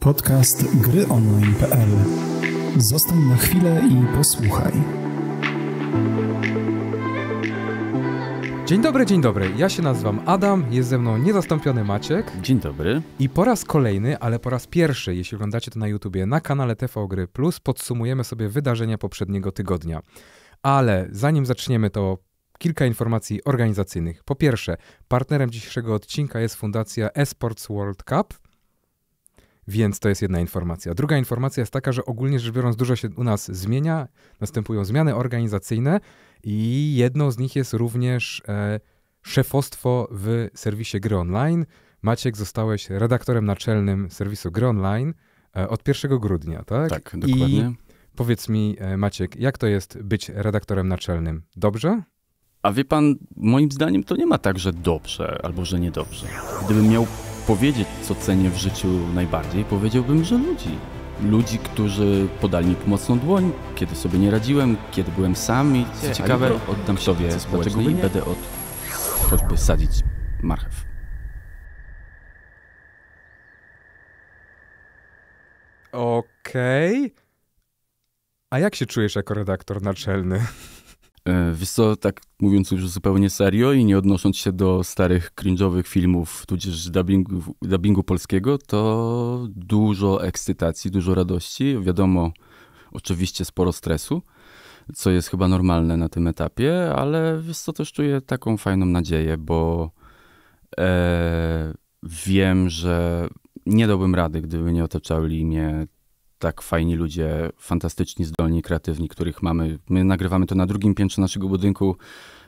Podcast gryonline.pl. Zostań na chwilę i posłuchaj. Dzień dobry, dzień dobry. Ja się nazywam Adam, jest ze mną niezastąpiony Maciek. Dzień dobry. I po raz kolejny, ale po raz pierwszy, jeśli oglądacie to na YouTubie, na kanale TV Gry Plus, podsumujemy sobie wydarzenia poprzedniego tygodnia. Ale zanim zaczniemy, to kilka informacji organizacyjnych. Po pierwsze, partnerem dzisiejszego odcinka jest fundacja Esports World Cup – więc to jest jedna informacja. Druga informacja jest taka, że ogólnie rzecz biorąc dużo się u nas zmienia, następują zmiany organizacyjne i jedną z nich jest również e, szefostwo w serwisie gry online. Maciek, zostałeś redaktorem naczelnym serwisu gry online e, od 1 grudnia, tak? Tak, dokładnie. I Powiedz mi, e, Maciek, jak to jest być redaktorem naczelnym? Dobrze? A wie pan, moim zdaniem to nie ma tak, że dobrze albo że niedobrze. Gdybym miał powiedzieć, co cenię w życiu najbardziej, powiedziałbym, że ludzi. Ludzi, którzy podali mi pomocną dłoń, kiedy sobie nie radziłem, kiedy byłem sam i co ciekawe, oddam sobie dlaczego i będę od choćby sadzić marchew. Okej. Okay. A jak się czujesz jako redaktor naczelny? E, wiesz co, tak mówiąc już zupełnie serio i nie odnosząc się do starych cringe'owych filmów, tudzież dubbingu, dubbingu polskiego, to dużo ekscytacji, dużo radości. Wiadomo, oczywiście sporo stresu, co jest chyba normalne na tym etapie, ale wiesz co, też czuję taką fajną nadzieję, bo e, wiem, że nie dałbym rady, gdyby nie otaczały mnie tak fajni ludzie, fantastyczni, zdolni, kreatywni, których mamy. My nagrywamy to na drugim piętrze naszego budynku.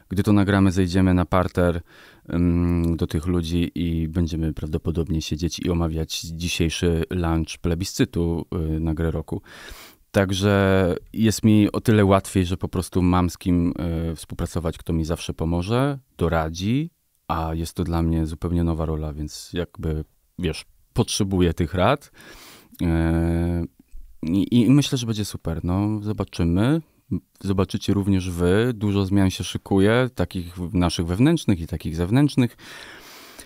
Gdy to nagramy, zejdziemy na parter um, do tych ludzi i będziemy prawdopodobnie siedzieć i omawiać dzisiejszy lunch plebiscytu y, na grę roku. Także jest mi o tyle łatwiej, że po prostu mam z kim y, współpracować, kto mi zawsze pomoże, doradzi, a jest to dla mnie zupełnie nowa rola, więc jakby, wiesz, potrzebuję tych rad. Y, i, I, myślę, że będzie super. No, zobaczymy. Zobaczycie również wy. Dużo zmian się szykuje, takich naszych wewnętrznych i takich zewnętrznych,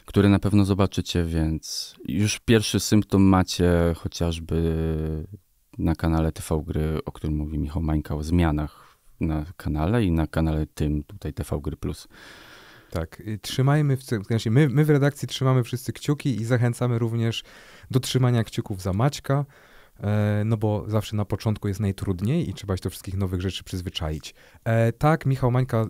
które na pewno zobaczycie, więc już pierwszy symptom macie chociażby na kanale TV Gry, o którym mówi Michał Mańka, o zmianach na kanale i na kanale tym, tutaj TV Gry Plus. Tak, y, trzymajmy, w, sensie my, my w redakcji trzymamy wszyscy kciuki i zachęcamy również do trzymania kciuków za Maćka, E, no bo zawsze na początku jest najtrudniej i trzeba się do wszystkich nowych rzeczy przyzwyczaić. E, tak, Michał Mańka, e,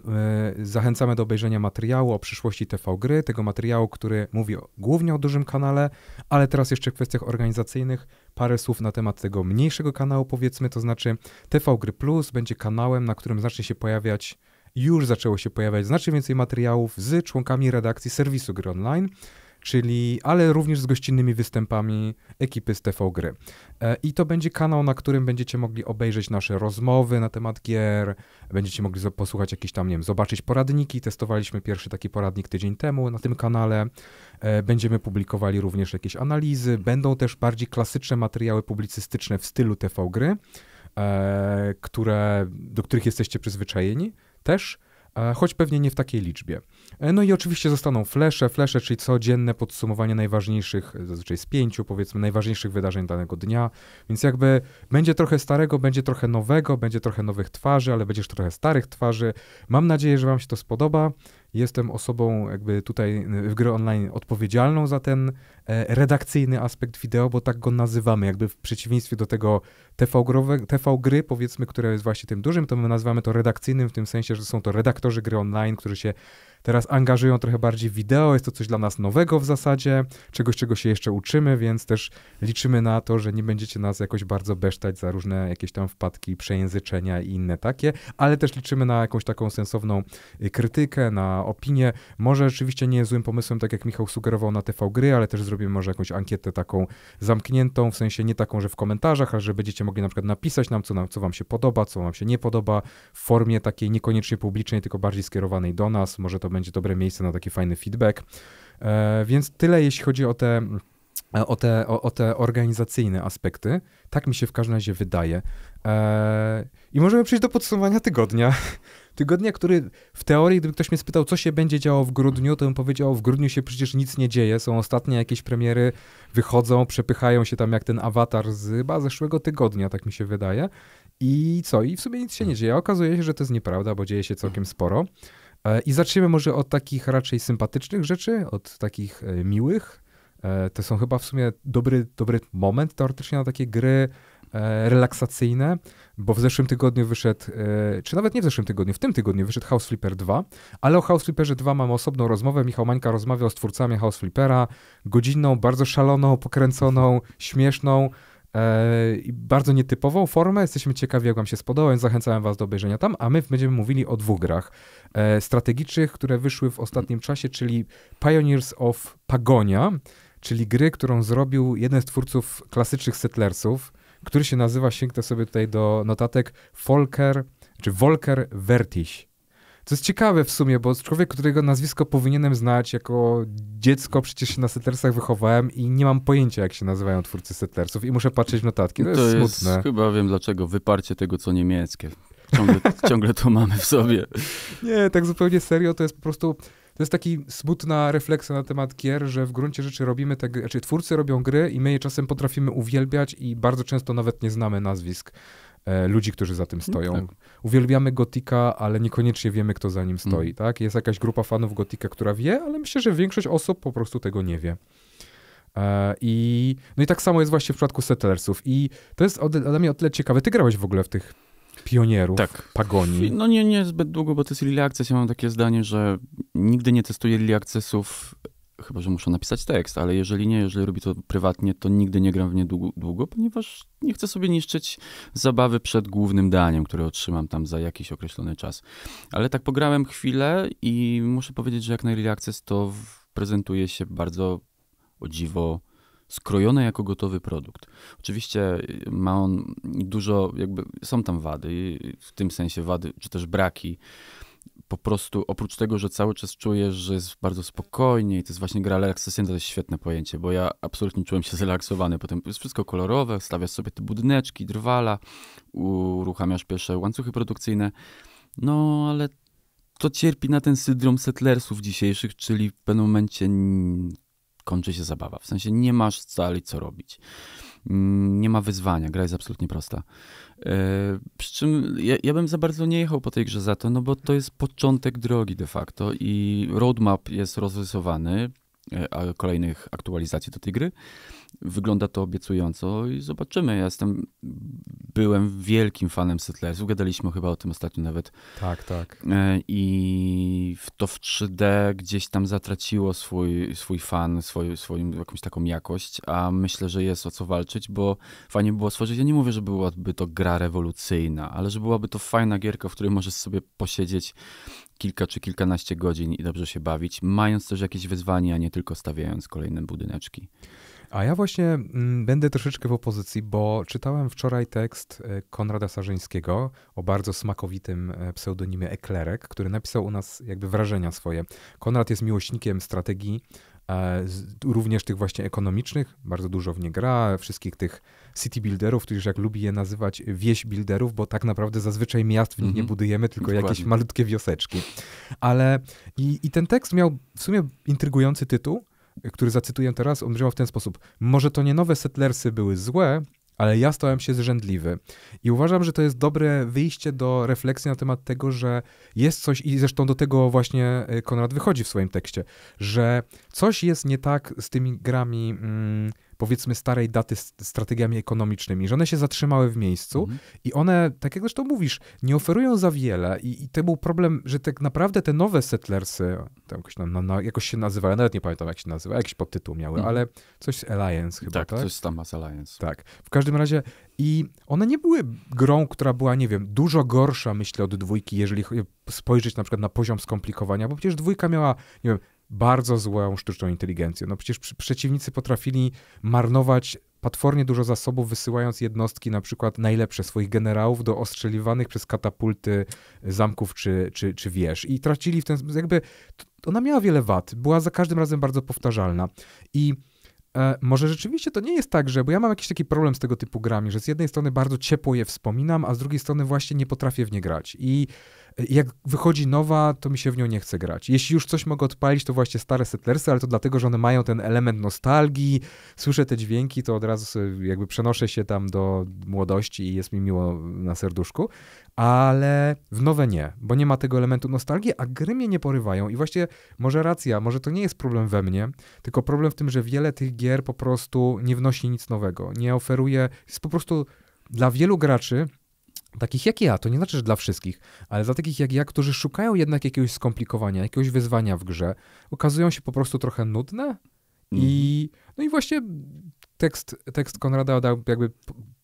zachęcamy do obejrzenia materiału o przyszłości TV Gry, tego materiału, który mówi głównie o dużym kanale, ale teraz jeszcze w kwestiach organizacyjnych parę słów na temat tego mniejszego kanału, powiedzmy, to znaczy TV Gry Plus będzie kanałem, na którym zacznie się pojawiać już zaczęło się pojawiać znacznie więcej materiałów z członkami redakcji serwisu Gry Online czyli, ale również z gościnnymi występami ekipy z TV Gry. E, I to będzie kanał, na którym będziecie mogli obejrzeć nasze rozmowy na temat gier, będziecie mogli posłuchać jakieś tam, nie wiem, zobaczyć poradniki. Testowaliśmy pierwszy taki poradnik tydzień temu na tym kanale. E, będziemy publikowali również jakieś analizy, będą też bardziej klasyczne materiały publicystyczne w stylu TV Gry, e, które, do których jesteście przyzwyczajeni też choć pewnie nie w takiej liczbie. E, no i oczywiście zostaną flesze, flesze, czyli codzienne podsumowanie najważniejszych, zazwyczaj z pięciu, powiedzmy, najważniejszych wydarzeń danego dnia, więc jakby będzie trochę starego, będzie trochę nowego, będzie trochę nowych twarzy, ale będziesz trochę starych twarzy. Mam nadzieję, że wam się to spodoba. Jestem osobą jakby tutaj w gry online odpowiedzialną za ten E, redakcyjny aspekt wideo, bo tak go nazywamy, jakby w przeciwieństwie do tego TV-gry, powiedzmy, które jest właśnie tym dużym, to my nazywamy to redakcyjnym w tym sensie, że są to redaktorzy gry online, którzy się teraz angażują trochę bardziej wideo, jest to coś dla nas nowego w zasadzie, czegoś, czego się jeszcze uczymy, więc też liczymy na to, że nie będziecie nas jakoś bardzo besztać za różne jakieś tam wpadki, przejęzyczenia i inne takie, ale też liczymy na jakąś taką sensowną y, krytykę, na opinię. Może rzeczywiście nie jest złym pomysłem, tak jak Michał sugerował na TV gry, ale też zrobić zrobimy może jakąś ankietę taką zamkniętą, w sensie nie taką, że w komentarzach, ale że będziecie mogli na przykład napisać nam co, nam, co wam się podoba, co wam się nie podoba, w formie takiej niekoniecznie publicznej, tylko bardziej skierowanej do nas. Może to będzie dobre miejsce na taki fajny feedback. E, więc tyle, jeśli chodzi o te E, o te, o, o, te organizacyjne aspekty. Tak mi się w każdym razie wydaje. Eee, I możemy przejść do podsumowania tygodnia. Tygodnia, który w teorii, gdyby ktoś mnie spytał, co się będzie działo w grudniu, to bym powiedział, w grudniu się przecież nic nie dzieje. Są ostatnie jakieś premiery, wychodzą, przepychają się tam jak ten awatar z chyba zeszłego tygodnia, tak mi się wydaje. I co? I w sumie nic się nie dzieje. Okazuje się, że to jest nieprawda, bo dzieje się całkiem sporo. E, I zaczniemy może od takich raczej sympatycznych rzeczy, od takich e, miłych. E, to są chyba w sumie dobry, dobry moment teoretycznie na takie gry e, relaksacyjne, bo w zeszłym tygodniu wyszedł, e, czy nawet nie w zeszłym tygodniu, w tym tygodniu wyszedł House Flipper 2, ale o House Flipperze 2 mamy osobną rozmowę. Michał Mańka rozmawiał z twórcami House Flippera, godzinną, bardzo szaloną, pokręconą, śmieszną i bardzo nietypową formę. Jesteśmy ciekawi, jak wam się spodobałem, więc zachęcałem was do obejrzenia tam, a my będziemy mówili o dwóch grach strategicznych, które wyszły w ostatnim czasie, czyli Pioneers of Pagonia, czyli gry, którą zrobił jeden z twórców klasycznych Settlersów, który się nazywa, sięgnę sobie tutaj do notatek, Volker, czy Volker Vertisch. Co jest ciekawe w sumie, bo człowiek, którego nazwisko powinienem znać jako dziecko, przecież się na Settlersach wychowałem i nie mam pojęcia, jak się nazywają twórcy Settlersów i muszę patrzeć notatki. To, to jest, jest smutne. Chyba wiem dlaczego, wyparcie tego, co niemieckie. Ciągle, ciągle to mamy w sobie. Nie, tak zupełnie serio, to jest po prostu to jest taki smutna refleksja na temat gier, że w gruncie rzeczy robimy te gry, znaczy twórcy robią gry i my je czasem potrafimy uwielbiać i bardzo często nawet nie znamy nazwisk e, ludzi, którzy za tym mhm. stoją. tak. Uwielbiamy Gotika, ale niekoniecznie wiemy, kto za nim mhm. stoi, mm. tak? Jest jakaś grupa fanów Gotika, która wie, ale myślę, że większość osób po prostu tego nie wie. E, I, no i tak samo jest właśnie w przypadku Settlersów. I to jest ode, ode mnie o tyle ciekawe. Ty grałeś w ogóle w tych pionierów, tak. pagoni. No nie, nie zbyt długo, bo to jest Lily Access. Ja mam takie zdanie, że nigdy nie testuję Lily Accessów, chyba że muszę napisać tekst, ale jeżeli nie, jeżeli robię to prywatnie, to nigdy nie gram w nie długo, długo, ponieważ nie chcę sobie niszczyć zabawy przed głównym daniem, które otrzymam tam za jakiś określony czas. Ale tak pograłem chwilę i muszę powiedzieć, że jak na Lily Access to prezentuje się bardzo o dziwo skrojone jako gotowy produkt. Oczywiście y, ma on dużo, jakby są tam wady, w tym sensie wady, czy też braki. Po prostu oprócz tego, że cały czas czujesz, że jest bardzo spokojnie i to jest właśnie gra relaksacyjna, to jest świetne pojęcie, bo ja absolutnie czułem się zrelaksowany. Potem jest wszystko kolorowe, stawiasz sobie te budyneczki, drwala, uruchamiasz pierwsze łańcuchy produkcyjne. No, ale to cierpi na ten syndrom settlersów dzisiejszych, czyli w pewnym momencie kończy się zabawa. W sensie nie masz wcale co robić. Mm, nie ma wyzwania, gra jest absolutnie prosta. E, przy czym ja, ja, bym za bardzo nie jechał po tej grze za to, no bo to jest początek drogi de facto i roadmap jest rozrysowany, e, kolejnych aktualizacji do tej gry. Wygląda to obiecująco i zobaczymy. Ja jestem, byłem wielkim fanem Settlersów. Gadaliśmy chyba o tym ostatnio nawet. Tak, tak. E, I to w 3D gdzieś tam zatraciło swój, swój fan, swoją, swoją jakąś taką jakość, a myślę, że jest o co walczyć, bo fajnie by było stworzyć. Ja nie mówię, że byłaby to gra rewolucyjna, ale że byłaby to fajna gierka, w której możesz sobie posiedzieć kilka czy kilkanaście godzin i dobrze się bawić, mając też jakieś wyzwanie, a nie tylko stawiając kolejne budyneczki. A ja właśnie mm, będę troszeczkę w opozycji, bo czytałem wczoraj tekst e, Konrada Sarzyńskiego o bardzo smakowitym e, pseudonimie Eklerek, który napisał u nas jakby wrażenia swoje. Konrad jest miłośnikiem strategii e, również tych właśnie ekonomicznych, bardzo dużo w nie gra, wszystkich tych city builderów, którzy jak lubi je nazywać wieś builderów, bo tak naprawdę zazwyczaj miast w nich nie mhm. budujemy, tylko Dokładnie. jakieś malutkie wioseczki. Ale i, i ten tekst miał w sumie intrygujący tytuł, który zacytuję teraz, on brzmiał w ten sposób. Może to nie nowe settlersy były złe, ale ja stałem się zrzędliwy. I uważam, że to jest dobre wyjście do refleksji na temat tego, że jest coś, i zresztą do tego właśnie y, Konrad wychodzi w swoim tekście, że coś jest nie tak z tymi grami. Mm, powiedzmy starej daty z strategiami ekonomicznymi, że one się zatrzymały w miejscu mhm. i one, tak jak zresztą mówisz, nie oferują za wiele i, i to był problem, że tak naprawdę te nowe settlersy, jakoś, no, no, jakoś się nazywały, ja nawet nie pamiętam jak się nazywa, jakiś podtytuł miały, mhm. ale coś z Alliance chyba, tak? Tak, coś z Tamas Alliance. Tak. W każdym razie i one nie były grą, która była, nie wiem, dużo gorsza, myślę, od dwójki, jeżeli spojrzeć na przykład na poziom skomplikowania, bo przecież dwójka miała, nie wiem, bardzo złą sztuczną inteligencję. No przecież przeciwnicy potrafili marnować potwornie dużo zasobów, wysyłając jednostki, na przykład najlepsze swoich generałów, do ostrzeliwanych przez katapulty zamków czy, czy, czy wież. I tracili w ten sposób, jakby ona miała wiele wad, była za każdym razem bardzo powtarzalna. I E, może rzeczywiście to nie jest tak, że, bo ja mam jakiś taki problem z tego typu grami, że z jednej strony bardzo ciepło je wspominam, a z drugiej strony właśnie nie potrafię w nie grać. I e, jak wychodzi nowa, to mi się w nią nie chce grać. Jeśli już coś mogę odpalić, to właśnie stare Settlersy, ale to dlatego, że one mają ten element nostalgii, słyszę te dźwięki, to od razu jakby przenoszę się tam do młodości i jest mi miło na serduszku ale w nowe nie, bo nie ma tego elementu nostalgii, a gry mnie nie porywają. I właśnie może racja, może to nie jest problem we mnie, tylko problem w tym, że wiele tych gier po prostu nie wnosi nic nowego, nie oferuje, jest po prostu dla wielu graczy takich jak ja, to nie znaczy, że dla wszystkich, ale dla takich jak ja, którzy szukają jednak jakiegoś skomplikowania, jakiegoś wyzwania w grze, okazują się po prostu trochę nudne. Mm. I, mhm. no i właśnie tekst, tekst Konrada jakby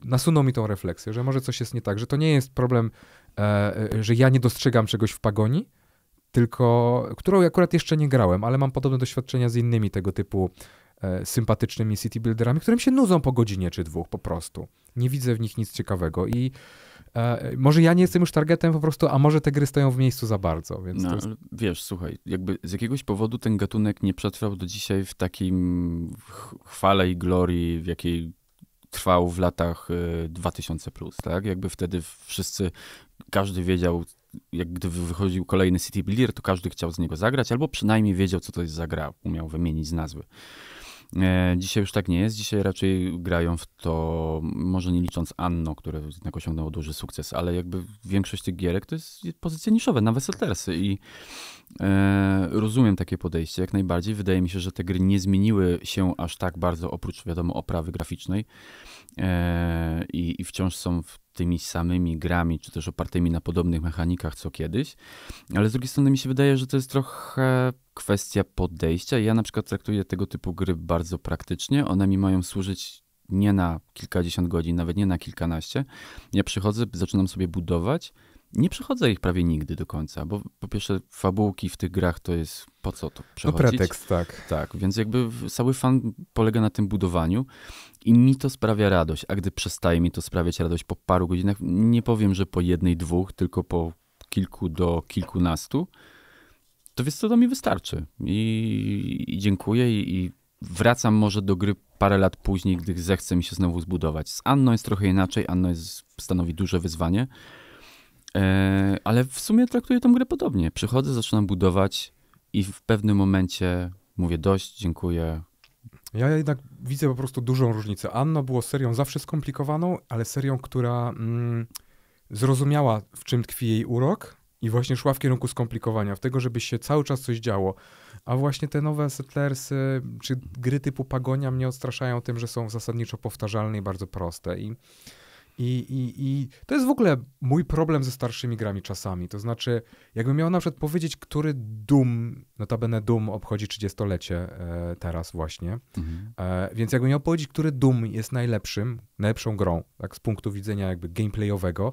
nasunął mi tą refleksję, że może coś jest nie tak, że to nie jest problem, e, e że ja nie dostrzegam czegoś w pagoni, tylko którą akurat jeszcze nie grałem, ale mam podobne doświadczenia z innymi tego typu e, sympatycznymi city builderami, którym się nudzą po godzinie czy dwóch po prostu. Nie widzę w nich nic ciekawego i e, może ja nie jestem już targetem po prostu, a może te gry stają w miejscu za bardzo. Więc no, jest... Wiesz, słuchaj, jakby z jakiegoś powodu ten gatunek nie przetrwał do dzisiaj w takim chwale i glorii, w jakiej trwał w latach 2000 y, plus, tak? Jakby wtedy wszyscy, każdy wiedział, jak gdy wychodził kolejny City Builder, to każdy chciał z niego zagrać, albo przynajmniej wiedział, co to jest za gra, umiał wymienić z nazwy. E, dzisiaj już tak nie jest. Dzisiaj raczej grają w to, może nie licząc Anno, które jednak osiągnęło duży sukces, ale jakby większość tych gierek to jest pozycje niszowe, nawet settlersy i e, rozumiem takie podejście jak najbardziej. Wydaje mi się, że te gry nie zmieniły się aż tak bardzo, oprócz wiadomo oprawy graficznej e, i, i wciąż są w tymi samymi grami, czy też opartymi na podobnych mechanikach co kiedyś, ale z drugiej strony mi się wydaje, że to jest trochę kwestia podejścia. Ja na przykład traktuję tego typu gry bardzo praktycznie. One mi mają służyć nie na kilkadziesiąt godzin, nawet nie na kilkanaście. Ja przychodzę, zaczynam sobie budować nie przechodzę ich prawie nigdy do końca, bo po pierwsze fabułki w tych grach to jest po co to przechodzić. No pretekst, tak. Tak, więc jakby cały fan polega na tym budowaniu i mi to sprawia radość, a gdy przestaje mi to sprawiać radość po paru godzinach, nie powiem, że po jednej, dwóch, tylko po kilku do kilkunastu, to wiesz co, to mi wystarczy. I, i dziękuję i, i wracam może do gry parę lat później, gdy zechce mi się znowu zbudować. Z Anno jest trochę inaczej, Anno jest, stanowi duże wyzwanie, E, ale w sumie traktuję tę grę podobnie. Przychodzę, zaczynam budować i w pewnym momencie mówię dość, dziękuję. Ja jednak widzę po prostu dużą różnicę. Anno było serią zawsze skomplikowaną, ale serią, która mm, zrozumiała, w czym tkwi jej urok i właśnie szła w kierunku skomplikowania, w tego, żeby się cały czas coś działo. A właśnie te nowe Settlersy czy gry typu Pagonia mnie odstraszają tym, że są zasadniczo powtarzalne i bardzo proste. I i, i, I to jest w ogóle mój problem ze starszymi grami czasami. To znaczy, jakbym miał na przykład powiedzieć, który Doom, notabene Doom obchodzi 30-lecie e, teraz właśnie, mhm. e, więc jakbym miał powiedzieć, który Doom jest najlepszym, najlepszą grą, tak z punktu widzenia jakby gameplayowego,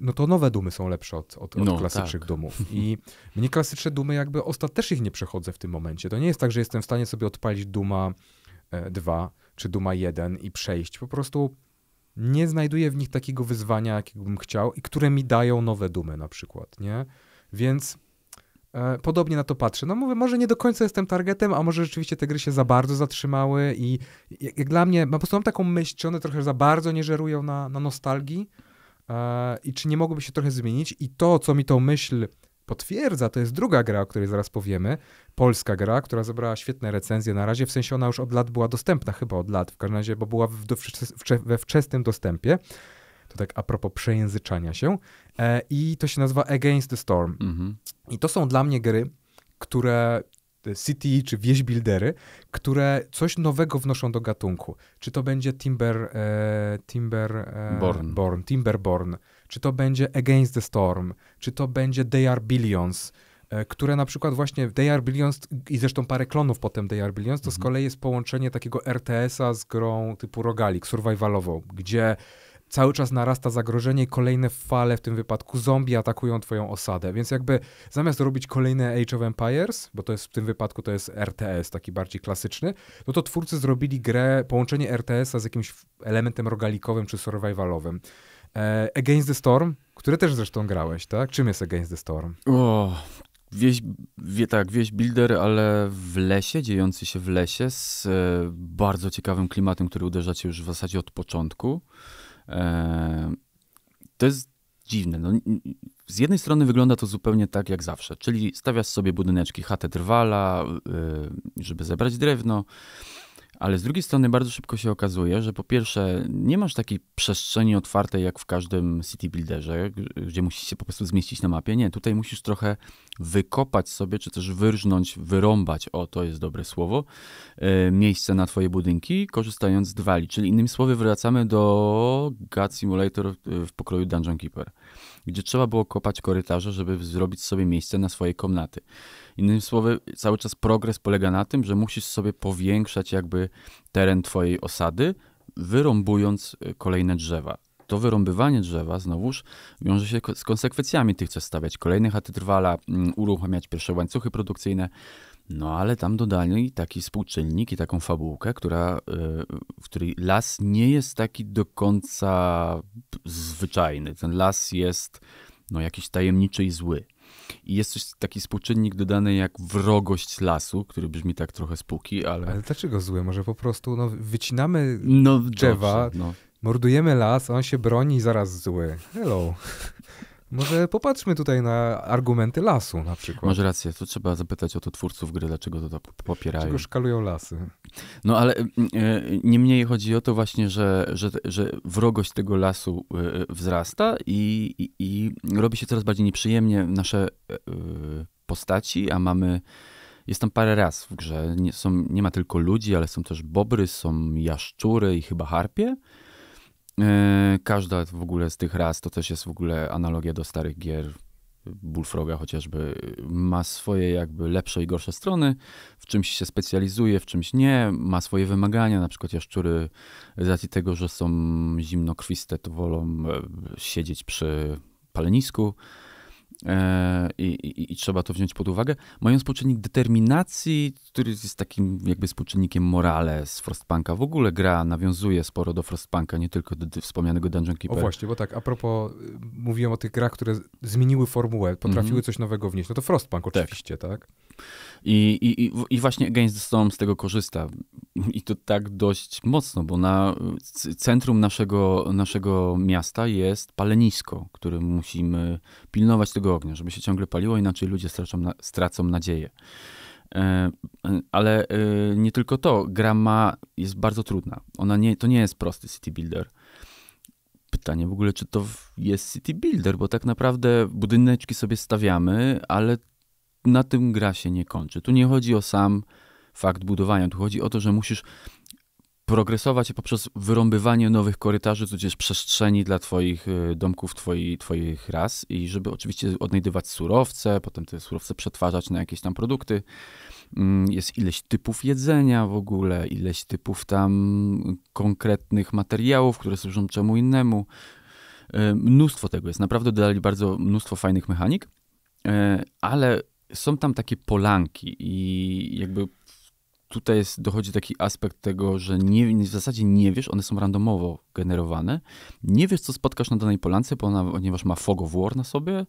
no to nowe dumy są lepsze od, od, od no, klasycznych tak. dumów. I mnie klasyczne dumy jakby ostatecznie ich nie przechodzę w tym momencie. To nie jest tak, że jestem w stanie sobie odpalić duma 2 e, czy duma 1 i przejść. Po prostu nie znajduję w nich takiego wyzwania, jakiego bym chciał i które mi dają nowe dumy na przykład, nie? Więc e, podobnie na to patrzę. No mówię, może nie do końca jestem targetem, a może rzeczywiście te gry się za bardzo zatrzymały i jak, jak dla mnie, po prostu mam taką myśl, czy one trochę za bardzo nie żerują na, na nostalgii e, i czy nie mogłyby się trochę zmienić i to, co mi tą myśl potwierdza, to jest druga gra, o której zaraz powiemy, polska gra, która zebrała świetne recenzje na razie, w sensie ona już od lat była dostępna, chyba od lat w każdym razie, bo była w, we wczesnym dostępie. To tak a propos przejęzyczania się. E, I to się nazywa Against the Storm. Mhm. I to są dla mnie gry, które e, City czy wieś buildery, które coś nowego wnoszą do gatunku. Czy to będzie Timber, e, Timber e, Born. Born, Timberborn, czy to będzie Against the Storm, czy to będzie They Are Billions, e, które na przykład właśnie They Are Billions i zresztą parę klonów potem They Are Billions, to mhm. z kolei jest połączenie takiego RTS-a z grą typu Rogalik, survivalową, gdzie cały czas narasta zagrożenie i kolejne fale, w tym wypadku zombie, atakują twoją osadę. Więc jakby zamiast robić kolejne Age of Empires, bo to jest w tym wypadku to jest RTS, taki bardziej klasyczny, no to twórcy zrobili grę, połączenie RTS-a z jakimś elementem rogalikowym czy survivalowym. E, Against the Storm, które też zresztą grałeś, tak? Czym jest Against the Storm? O, wieś, wie, tak, wieś builder, ale w lesie, dziejący się w lesie, z e, bardzo ciekawym klimatem, który uderza cię już w zasadzie od początku. E, to jest dziwne. No, z jednej strony wygląda to zupełnie tak jak zawsze, czyli stawiasz sobie budyneczki, chatę drwala, e, żeby zebrać drewno, ale z drugiej strony bardzo szybko się okazuje, że po pierwsze nie masz takiej przestrzeni otwartej jak w każdym city builderze, gdzie musisz się po prostu zmieścić na mapie. Nie, tutaj musisz trochę wykopać sobie, czy też wyrżnąć, wyrąbać, o to jest dobre słowo, e, miejsce na twoje budynki, korzystając z dwali. Czyli innymi słowy wracamy do God Simulator w pokroju Dungeon Keeper, gdzie trzeba było kopać korytarze, żeby zrobić sobie miejsce na swoje komnaty. Innymi słowy, cały czas progres polega na tym, że musisz sobie powiększać jakby teren twojej osady, wyrąbując y, kolejne drzewa. To wyrąbywanie drzewa znowuż wiąże się z konsekwencjami tych, co stawiać kolejne chaty trwala, mm, uruchamiać pierwsze łańcuchy produkcyjne. No ale tam dodali taki współczynnik i taką fabułkę, która, y, w której las nie jest taki do końca zwyczajny. Ten las jest no, jakiś tajemniczy i zły. I jest coś, taki współczynnik dodany jak wrogość lasu, który brzmi tak trochę spuki, ale... Ale dlaczego zły? Może po prostu no, wycinamy no, drzewa, dobrze, no. mordujemy las, a on się broni i zaraz zły. Hello. Może popatrzmy tutaj na argumenty lasu na przykład. Masz rację, to trzeba zapytać o to twórców gry, dlaczego to tak popierają. Dlaczego szkalują lasy? No ale mm, e, niemniej chodzi o to właśnie, że, że, że wrogość tego lasu e, wzrasta i, i, i, robi się coraz bardziej nieprzyjemnie nasze e, postaci, a mamy... Jest tam parę raz w grze. Nie, są, nie ma tylko ludzi, ale są też bobry, są jaszczury i chyba harpie. E, każda w ogóle z tych raz, to też jest w ogóle analogia do starych gier, Bullfroga chociażby, ma swoje jakby lepsze i gorsze strony, w czymś się specjalizuje, w czymś nie, ma swoje wymagania, na przykład jaszczury z racji tego, że są zimnokrwiste, to wolą e, siedzieć przy palenisku, E, I, i, i, trzeba to wziąć pod uwagę. Mają współczynnik determinacji, który jest takim jakby współczynnikiem morale z Frostpunka. W ogóle gra nawiązuje sporo do Frostpunka, nie tylko do, wspomnianego Dungeon Keeper. O właśnie, bo tak, a propos, y, mówiłem o tych grach, które zmieniły formułę, potrafiły mm -hmm. coś nowego wnieść. No to Frostpunk tak. oczywiście, tak? tak? I, i, I właśnie Against the Storm z tego korzysta. I to tak dość mocno, bo na centrum naszego, naszego miasta jest palenisko, którym musimy pilnować tego ognia, żeby się ciągle paliło, inaczej ludzie stracą, na, stracą nadzieję. E, ale e, nie tylko to. Gra ma, jest bardzo trudna. Ona nie, to nie jest prosty city builder. Pytanie w ogóle, czy to jest city builder, bo tak naprawdę budyneczki sobie stawiamy, ale na tym gra się nie kończy. Tu nie chodzi o sam fakt budowania, tu chodzi o to, że musisz progresować poprzez wyrąbywanie nowych korytarzy, tudzież przestrzeni dla twoich y, domków, twoi, twoich ras i żeby oczywiście odnajdywać surowce, potem te surowce przetwarzać na jakieś tam produkty. Mm, jest ileś typów jedzenia w ogóle, ileś typów tam konkretnych materiałów, które służą czemu innemu. Y, mnóstwo tego jest. Naprawdę dodali bardzo mnóstwo fajnych mechanik, y, ale są tam takie polanki i jakby tutaj jest, dochodzi taki aspekt tego, że nie, w zasadzie nie wiesz, one są randomowo generowane, nie wiesz, co spotkasz na danej polance, ponieważ ma Fog of War na sobie,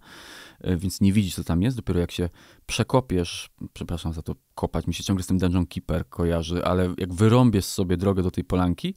e, więc nie widzisz, co tam jest. Dopiero jak się przekopiesz, przepraszam za to kopać, mi się ciągle z tym Dungeon Keeper kojarzy, ale jak wyrąbiesz sobie drogę do tej polanki,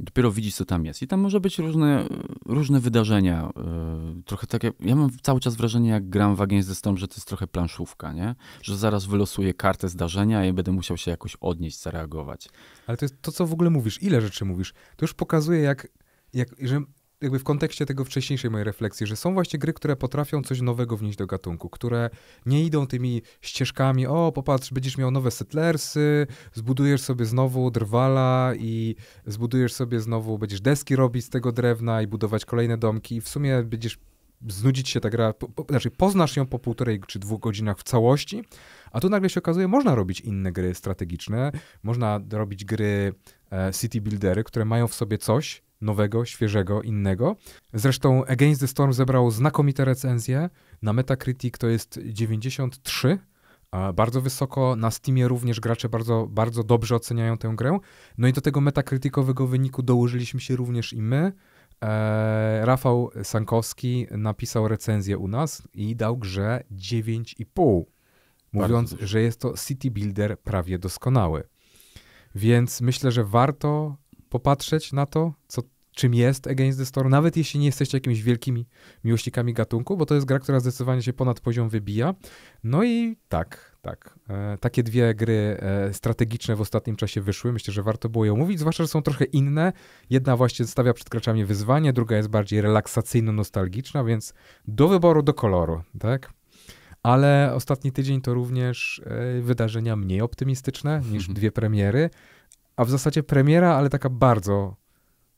dopiero widzi co tam jest. I tam może być różne, różne wydarzenia. E, trochę takie, ja mam cały czas wrażenie, jak gram w Against the Storm, że to jest trochę planszówka, nie? Że zaraz wylosuję kartę zdarzenia i będę musiał się jakoś odnieść, zareagować. Ale to jest to, co w ogóle mówisz. Ile rzeczy mówisz? To już pokazuje, jak, jak że jakby w kontekście tego wcześniejszej mojej refleksji, że są właśnie gry, które potrafią coś nowego wnieść do gatunku, które nie idą tymi ścieżkami, o popatrz, będziesz miał nowe settlersy, zbudujesz sobie znowu drwala i zbudujesz sobie znowu, będziesz deski robić z tego drewna i budować kolejne domki i w sumie będziesz znudzić się ta gra, po, po, znaczy poznasz ją po półtorej czy dwóch godzinach w całości, a tu nagle się okazuje, można robić inne gry strategiczne, można robić gry e, city buildery, które mają w sobie coś, nowego, świeżego, innego. Zresztą Against the Storm zebrał znakomite recenzje. Na Metacritic to jest 93, bardzo wysoko. Na Steamie również gracze bardzo, bardzo dobrze oceniają tę grę. No i do tego metakrytykowego wyniku dołożyliśmy się również i my. Eee, Rafał Sankowski napisał recenzję u nas i dał grze 9,5, mówiąc, że jest to city builder prawie doskonały. Więc myślę, że warto popatrzeć na to, co, czym jest Against the Storm, nawet jeśli nie jesteście jakimiś wielkimi miłośnikami gatunku, bo to jest gra, która zdecydowanie się ponad poziom wybija. No i tak, tak. E, takie dwie gry e, strategiczne w ostatnim czasie wyszły. Myślę, że warto było je omówić, zwłaszcza, że są trochę inne. Jedna właśnie stawia przed wyzwanie, druga jest bardziej relaksacyjno-nostalgiczna, więc do wyboru, do koloru, tak? Ale ostatni tydzień to również e, wydarzenia mniej optymistyczne niż mhm. dwie premiery a w zasadzie premiera, ale taka bardzo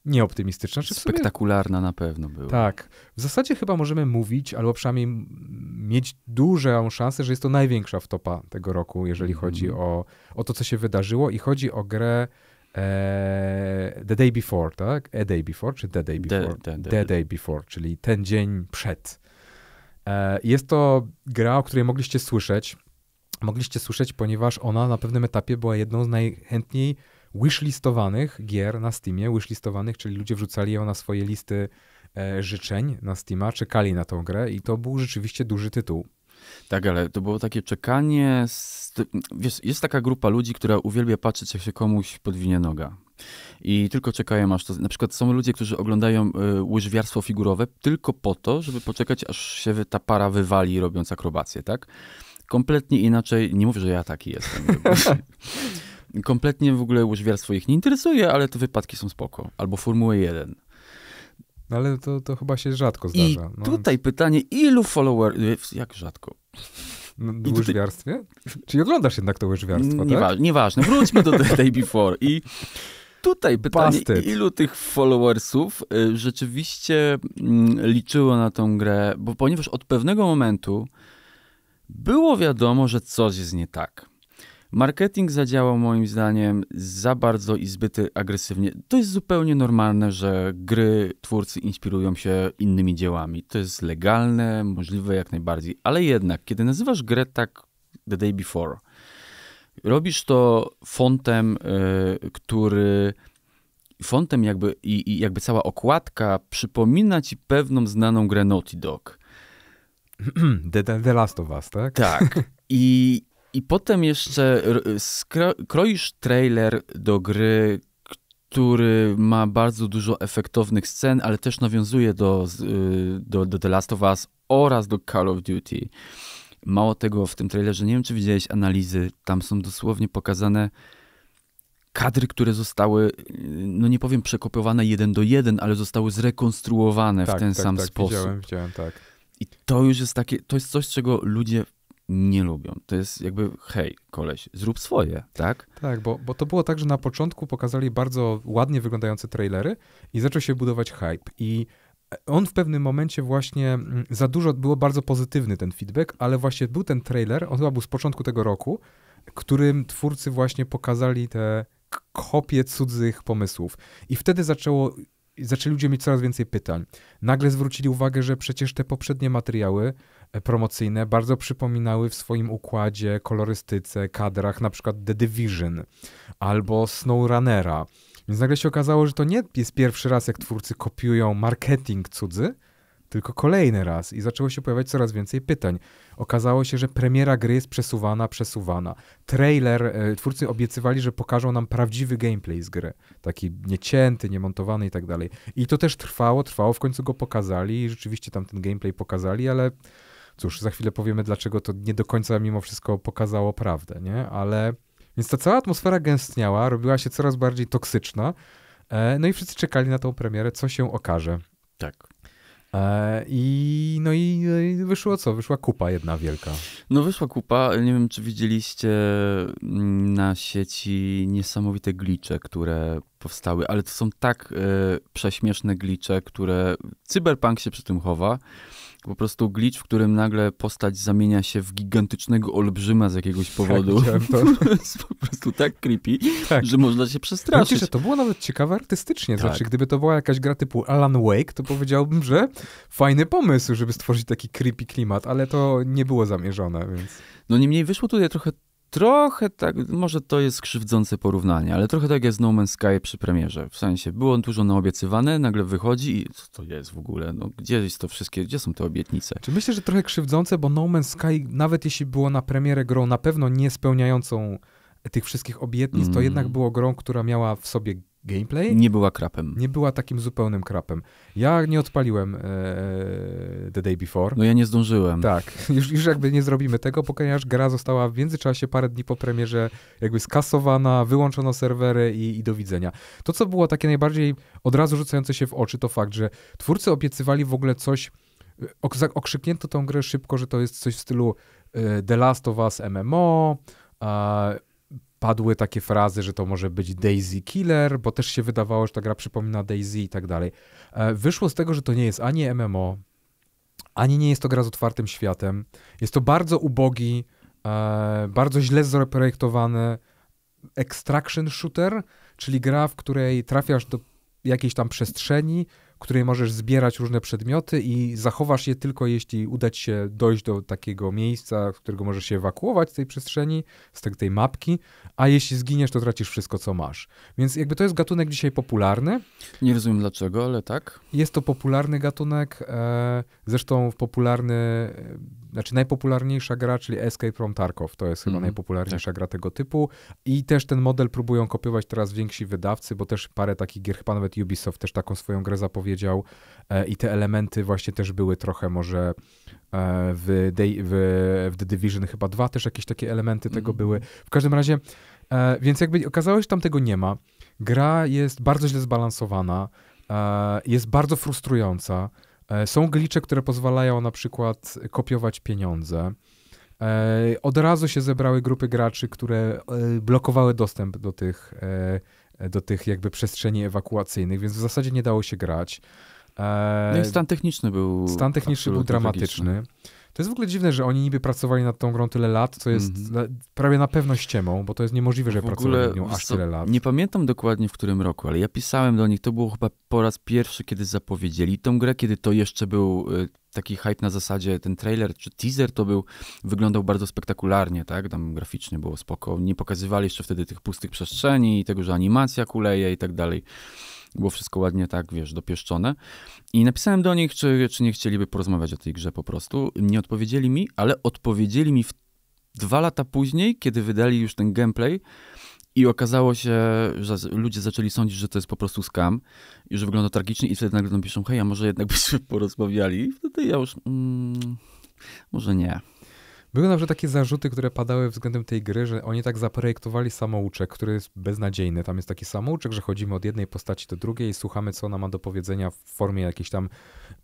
nieoptymistyczna. Czy Spektakularna sumie... na pewno była. Tak. W zasadzie chyba możemy mówić, albo przynajmniej mieć dużą szansę, że jest to największa wtopa tego roku, jeżeli mm. chodzi o, o to, co się wydarzyło i chodzi o grę e, The Day Before, tak? A e Day Before, czy The Day Before? The, the, the, the Day Before, czyli ten dzień przed. E, jest to gra, o której mogliście słyszeć. Mogliście słyszeć, ponieważ ona na pewnym etapie była jedną z najchętniej wishlistowanych gier na Steamie, wishlistowanych, czyli ludzie wrzucali ją na swoje listy e, życzeń na Steama, czekali na tą grę i to był rzeczywiście duży tytuł. Tak, ale to było takie czekanie. Z... Wiesz, jest taka grupa ludzi, która uwielbia patrzeć, jak się komuś podwinie noga. I tylko czekają aż to. Na przykład są ludzie, którzy oglądają y, łyżwiarstwo figurowe tylko po to, żeby poczekać, aż się ta para wywali, robiąc akrobację, tak? Kompletnie inaczej. Nie mówię, że ja taki jestem. kompletnie w ogóle łyżwiarstwo ich nie interesuje, ale te wypadki są spoko. Albo Formułę 1. No ale to, to chyba się rzadko zdarza. No. Y, no. I tutaj pytanie, ilu followerów, jak rzadko? w łyżwiarstwie? Tutaj... Czyli oglądasz jednak to łyżwiarstwo, Niewa- tak? Nieważne, wróćmy do The Day Before i tutaj pytanie, Bastard. ilu tych followersów y, rzeczywiście mm, liczyło na tą grę, bo ponieważ od pewnego momentu było wiadomo, że coś jest nie tak. Marketing zadziałał moim zdaniem za bardzo i zbyt agresywnie. To jest zupełnie normalne, że gry twórcy inspirują się innymi dziełami. To jest legalne, możliwe jak najbardziej, ale jednak, kiedy nazywasz grę tak The Day Before, robisz to fontem, yy, który fontem jakby i, i, jakby cała okładka przypomina ci pewną znaną grę Naughty Dog. The, the Last of Us, tak? Tak. I i potem jeszcze kroisz trailer do gry, który ma bardzo dużo efektownych scen, ale też nawiązuje do, y, do, do The Last of Us oraz do Call of Duty. Mało tego, w tym trailerze, nie wiem czy widziałeś analizy, tam są dosłownie pokazane kadry, które zostały, y, no nie powiem przekopiowane jeden do jeden, ale zostały zrekonstruowane tak, w ten tak, sam tak, sposób. Widziałem, widziałem, tak. I to już jest takie, to jest coś, czego ludzie nie lubią. To jest jakby, hej, koleś, zrób swoje, tak? Tak, bo, bo to było tak, że na początku pokazali bardzo ładnie wyglądające trailery i zaczął się budować hype. I on w pewnym momencie właśnie mm, za dużo było bardzo pozytywny ten feedback, ale właśnie był ten trailer, on chyba był z początku tego roku, którym twórcy właśnie pokazali te kopie cudzych pomysłów. I wtedy zaczęło zaczęli ludzie mieć coraz więcej pytań. Nagle zwrócili uwagę, że przecież te poprzednie materiały promocyjne bardzo przypominały w swoim układzie, kolorystyce, kadrach na przykład The Division albo SnowRunnera. Więc nagle się okazało, że to nie jest pierwszy raz, jak twórcy kopiują marketing cudzy, tylko kolejny raz i zaczęło się pojawiać coraz więcej pytań. Okazało się, że premiera gry jest przesuwana, przesuwana. Trailer, e, twórcy obiecywali, że pokażą nam prawdziwy gameplay z gry. Taki niecięty, niemontowany i tak dalej. I to też trwało, trwało, w końcu go pokazali i rzeczywiście tam ten gameplay pokazali, ale cóż, za chwilę powiemy, dlaczego to nie do końca mimo wszystko pokazało prawdę, nie? Ale. Więc ta cała atmosfera gęstniała, robiła się coraz bardziej toksyczna. E, no i wszyscy czekali na tą premierę, co się okaże. Tak. E, I no i, no i wyszło co? Wyszła kupa jedna wielka. No wyszła kupa. Nie wiem, czy widzieliście mm, na sieci niesamowite glicze, które powstały, ale to są tak e, prześmieszne glicze, które cyberpunk się przy tym chowa. Po prostu glitch, w którym nagle postać zamienia się w gigantycznego olbrzyma z jakiegoś tak, powodu. Tak, to. jest po prostu tak creepy, tak. że można się przestraszyć. Myślę, że to było nawet ciekawe artystycznie. Znaczy, tak. Znaczy, gdyby to była jakaś gra typu Alan Wake, to powiedziałbym, że fajny pomysł, żeby stworzyć taki creepy klimat, ale to nie było zamierzone, więc... No niemniej wyszło tutaj trochę trochę tak, może to jest krzywdzące porównanie, ale trochę tak jest z No Man's Sky przy premierze. W sensie było dużo naobiecywane, nagle wychodzi i co to jest w ogóle? No, gdzie jest to wszystkie, gdzie są te obietnice? Czy myślę, że trochę krzywdzące, bo No Man's Sky, nawet jeśli było na premierę grą na pewno nie spełniającą tych wszystkich obietnic, mm. to jednak było grą, która miała w sobie gameplay. Nie była krapem. Nie była takim zupełnym krapem. Ja nie odpaliłem e, The Day Before. No ja nie zdążyłem. Tak, już, już jakby nie zrobimy tego, ponieważ gra została w międzyczasie parę dni po premierze jakby skasowana, wyłączono serwery i, i do widzenia. To, co było takie najbardziej od razu rzucające się w oczy, to fakt, że twórcy obiecywali w ogóle coś, e, ok, okrzyknięto tą grę szybko, że to jest coś w stylu e, The Last of Us MMO, e, padły takie frazy, że to może być Daisy Killer, bo też się wydawało, że ta gra przypomina Daisy i tak dalej. E, wyszło z tego, że to nie jest ani MMO, ani nie jest to gra z otwartym światem. Jest to bardzo ubogi, e, bardzo źle zaprojektowany extraction shooter, czyli gra, w której trafiasz do jakiejś tam przestrzeni, której możesz zbierać różne przedmioty i zachowasz je tylko, jeśli uda ci się dojść do takiego miejsca, z którego możesz się ewakuować z tej przestrzeni, z tej, tej mapki, a jeśli zginiesz, to tracisz wszystko, co masz. Więc jakby to jest gatunek dzisiaj popularny. Nie rozumiem dlaczego, ale tak. Jest to popularny gatunek, e, zresztą popularny znaczy najpopularniejsza gra, czyli Escape from Tarkov, to jest chyba mm, najpopularniejsza tak. gra tego typu i też ten model próbują kopiować teraz więksi wydawcy, bo też parę takich gier, chyba nawet Ubisoft też taką swoją grę zapowiedział e, i te elementy właśnie też były trochę może e, w, Day, w, w, The Division chyba dwa też jakieś takie elementy mm. tego mhm. były. W każdym razie, e, więc jakby okazało się, tam tego nie ma. Gra jest bardzo źle zbalansowana, e, jest bardzo frustrująca, E, są glicze, które pozwalają na przykład kopiować pieniądze. E, od razu się zebrały grupy graczy, które e, blokowały dostęp do tych, do tych jakby przestrzeni ewakuacyjnych, więc w zasadzie nie dało się grać. No i stan techniczny był. Stan techniczny był dramatyczny. To jest w ogóle dziwne, że oni niby pracowali nad tą grą tyle lat, co jest mm -hmm. prawie na pewno ściemą, bo to jest niemożliwe, że w pracowali nad nią aż tyle lat. Nie pamiętam dokładnie w którym roku, ale ja pisałem do nich, to było chyba po raz pierwszy, kiedy zapowiedzieli tą grę, kiedy to jeszcze był y, taki hype na zasadzie ten trailer czy teaser to był, wyglądał bardzo spektakularnie, tak? Tam graficznie było spoko. Nie pokazywali jeszcze wtedy tych pustych przestrzeni i tego, że animacja kuleje i tak dalej. Było wszystko ładnie tak, wiesz, dopieszczone. I napisałem do nich, czy, czy nie chcieliby porozmawiać o tej grze po prostu. Nie odpowiedzieli mi, ale odpowiedzieli mi dwa lata później, kiedy wydali już ten gameplay i okazało się, że ludzie zaczęli sądzić, że to jest po prostu skam i że wygląda tragicznie i wtedy nagle piszą, hej, a może jednak byśmy porozmawiali? I wtedy ja już, mm, może nie. Były zawsze takie zarzuty, które padały względem tej gry, że oni tak zaprojektowali samouczek, który jest beznadziejny. Tam jest taki samouczek, że chodzimy od jednej postaci do drugiej i słuchamy, co ona ma do powiedzenia w formie jakiejś tam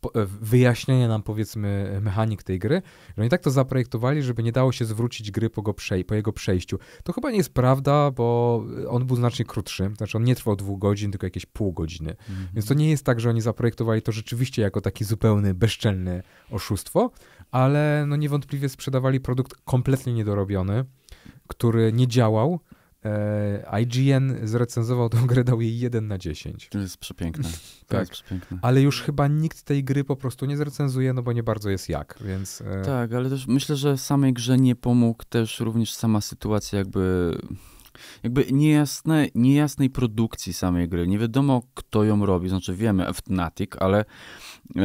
e, wyjaśnienia nam, powiedzmy, mechanik tej gry. Że oni tak to zaprojektowali, żeby nie dało się zwrócić gry po, go przej po jego przejściu. To chyba nie jest prawda, bo on był znacznie krótszy. Znaczy, on nie trwał dwóch godzin, tylko jakieś pół godziny. Mm -hmm. Więc to nie jest tak, że oni zaprojektowali to rzeczywiście jako taki zupełny, bezczelny oszustwo, ale no niewątpliwie sprzedawali produkt kompletnie niedorobiony, który nie działał. E, IGN zrecenzował tę grę, dał jej 1 na 10. To jest przepiękne. To tak. Jest przepiękne. Ale już chyba nikt tej gry po prostu nie zrecenzuje, no bo nie bardzo jest jak, więc... E... Tak, ale też myślę, że samej grze nie pomógł też również sama sytuacja jakby jakby niejasne, niejasnej produkcji samej gry. Nie wiadomo, kto ją robi. Znaczy wiemy, Fnatic, ale E,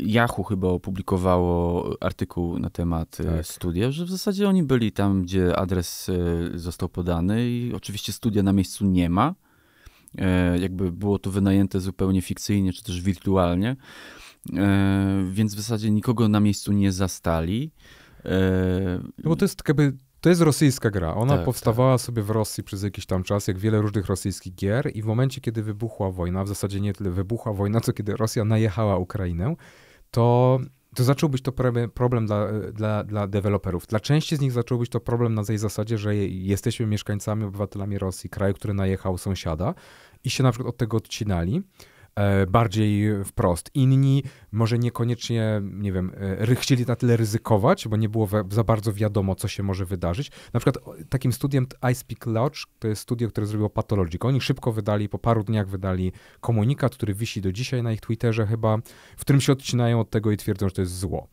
Yahoo chyba opublikowało artykuł na temat e, tak. studia, że w zasadzie oni byli tam, gdzie adres e, został podany i oczywiście studia na miejscu nie ma. Jakby było to wynajęte zupełnie fikcyjnie czy też wirtualnie, więc w zasadzie nikogo na miejscu nie zastali. No bo to jest tak jakby to jest rosyjska gra. Ona tak, powstawała tak. sobie w Rosji przez jakiś tam czas, jak wiele różnych rosyjskich gier, i w momencie, kiedy wybuchła wojna, w zasadzie nie tyle wybuchła wojna, co kiedy Rosja najechała Ukrainę, to, to zaczął być to problem dla, dla, dla deweloperów. Dla części z nich zaczął być to problem na tej zasadzie, że jesteśmy mieszkańcami, obywatelami Rosji, kraju, który najechał sąsiada, i się na przykład od tego odcinali. E, bardziej wprost. Inni może niekoniecznie, nie wiem, e, chcieli na tyle ryzykować, bo nie było za bardzo wiadomo, co się może wydarzyć. Na przykład takim studiem I Speak Lodge, to jest studio, które zrobiło Pathologic. Oni szybko wydali, po paru dniach wydali komunikat, który wisi do dzisiaj na ich Twitterze chyba, w którym się odcinają od tego i twierdzą, że to jest zło.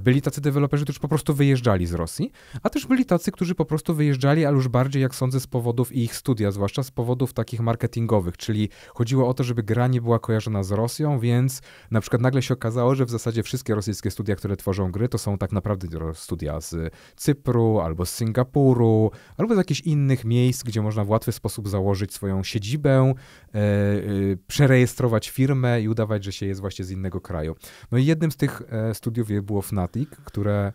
Byli tacy deweloperzy, którzy po prostu wyjeżdżali z Rosji, a też byli tacy, którzy po prostu wyjeżdżali, ale już bardziej, jak sądzę, z powodów ich studia, zwłaszcza z powodów takich marketingowych, czyli chodziło o to, żeby gra nie była kojarzona z Rosją, więc na przykład nagle się okazało, że w zasadzie wszystkie rosyjskie studia, które tworzą gry, to są tak naprawdę studia z Cypru albo z Singapuru, albo z jakichś innych miejsc, gdzie można w łatwy sposób założyć swoją siedzibę, e, e, przerejestrować firmę i udawać, że się jest właśnie z innego kraju. No i jednym z tych e, studiów było wyjechało Fnatic, które,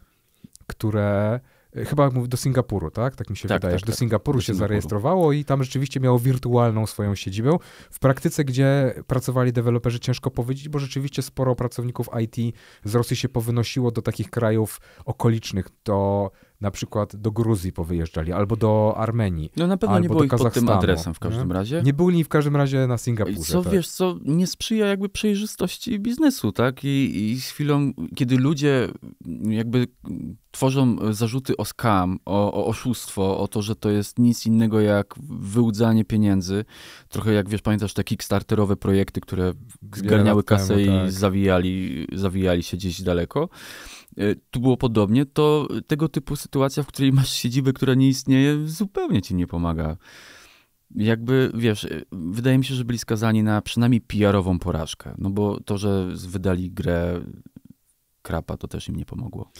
które e, chyba do Singapuru, tak? Tak mi się tak, wydaje, tak, do tak, Singapuru do się Singapuru. zarejestrowało i tam rzeczywiście miało wirtualną swoją siedzibę. W praktyce, gdzie pracowali deweloperzy, ciężko powiedzieć, bo rzeczywiście sporo pracowników IT z Rosji się powynosiło do takich krajów okolicznych, To na przykład do Gruzji powyjeżdżali, albo do Armenii. No na pewno nie było ich pod tym adresem w każdym nie? Mhm. razie. Nie byli w każdym razie na Singapurze. Co tak. wiesz, co nie sprzyja jakby przejrzystości biznesu, tak? I, I z chwilą, kiedy ludzie jakby tworzą zarzuty o skam, o, o oszustwo, o to, że to jest nic innego jak wyłudzanie pieniędzy. Trochę jak, wiesz, pamiętasz te kickstarterowe projekty, które zgarniały kasę temu, tak. i zawijali, zawijali się gdzieś daleko. E, tu było podobnie, to tego typu sytuacja, w której masz siedzibę, która nie istnieje, zupełnie ci nie pomaga. Jakby, wiesz, e, wydaje mi się, że byli skazani na przynajmniej PR-ową porażkę. No bo to, że wydali grę krapa, to też im nie pomogło.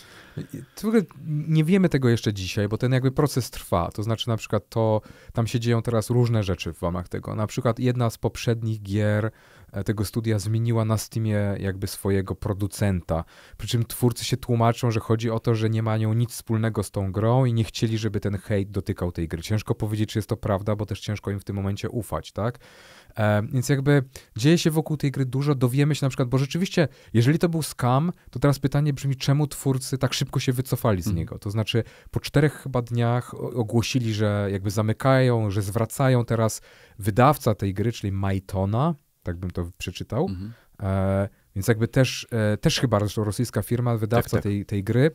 Trochę nie wiemy tego jeszcze dzisiaj, bo ten jakby proces trwa. To znaczy na przykład to, tam się dzieją teraz różne rzeczy w ramach tego. Na przykład jedna z poprzednich gier, E, tego studia zmieniła na Steamie jakby swojego producenta. Przy czym twórcy się tłumaczą, że chodzi o to, że nie mają nic wspólnego z tą grą i nie chcieli, żeby ten hejt dotykał tej gry. Ciężko powiedzieć, czy jest to prawda, bo też ciężko im w tym momencie ufać, tak? E, więc jakby dzieje się wokół tej gry dużo, dowiemy się na przykład, bo rzeczywiście, jeżeli to był scam, to teraz pytanie brzmi, czemu twórcy tak szybko się wycofali z mhm. niego? To znaczy, po czterech chyba dniach ogłosili, że jakby zamykają, że zwracają teraz wydawca tej gry, czyli Mytona tak bym to przeczytał. Mhm. E, więc jakby też, e, też chyba zresztą rosyjska firma, wydawca tak, tak. Tej, tej gry,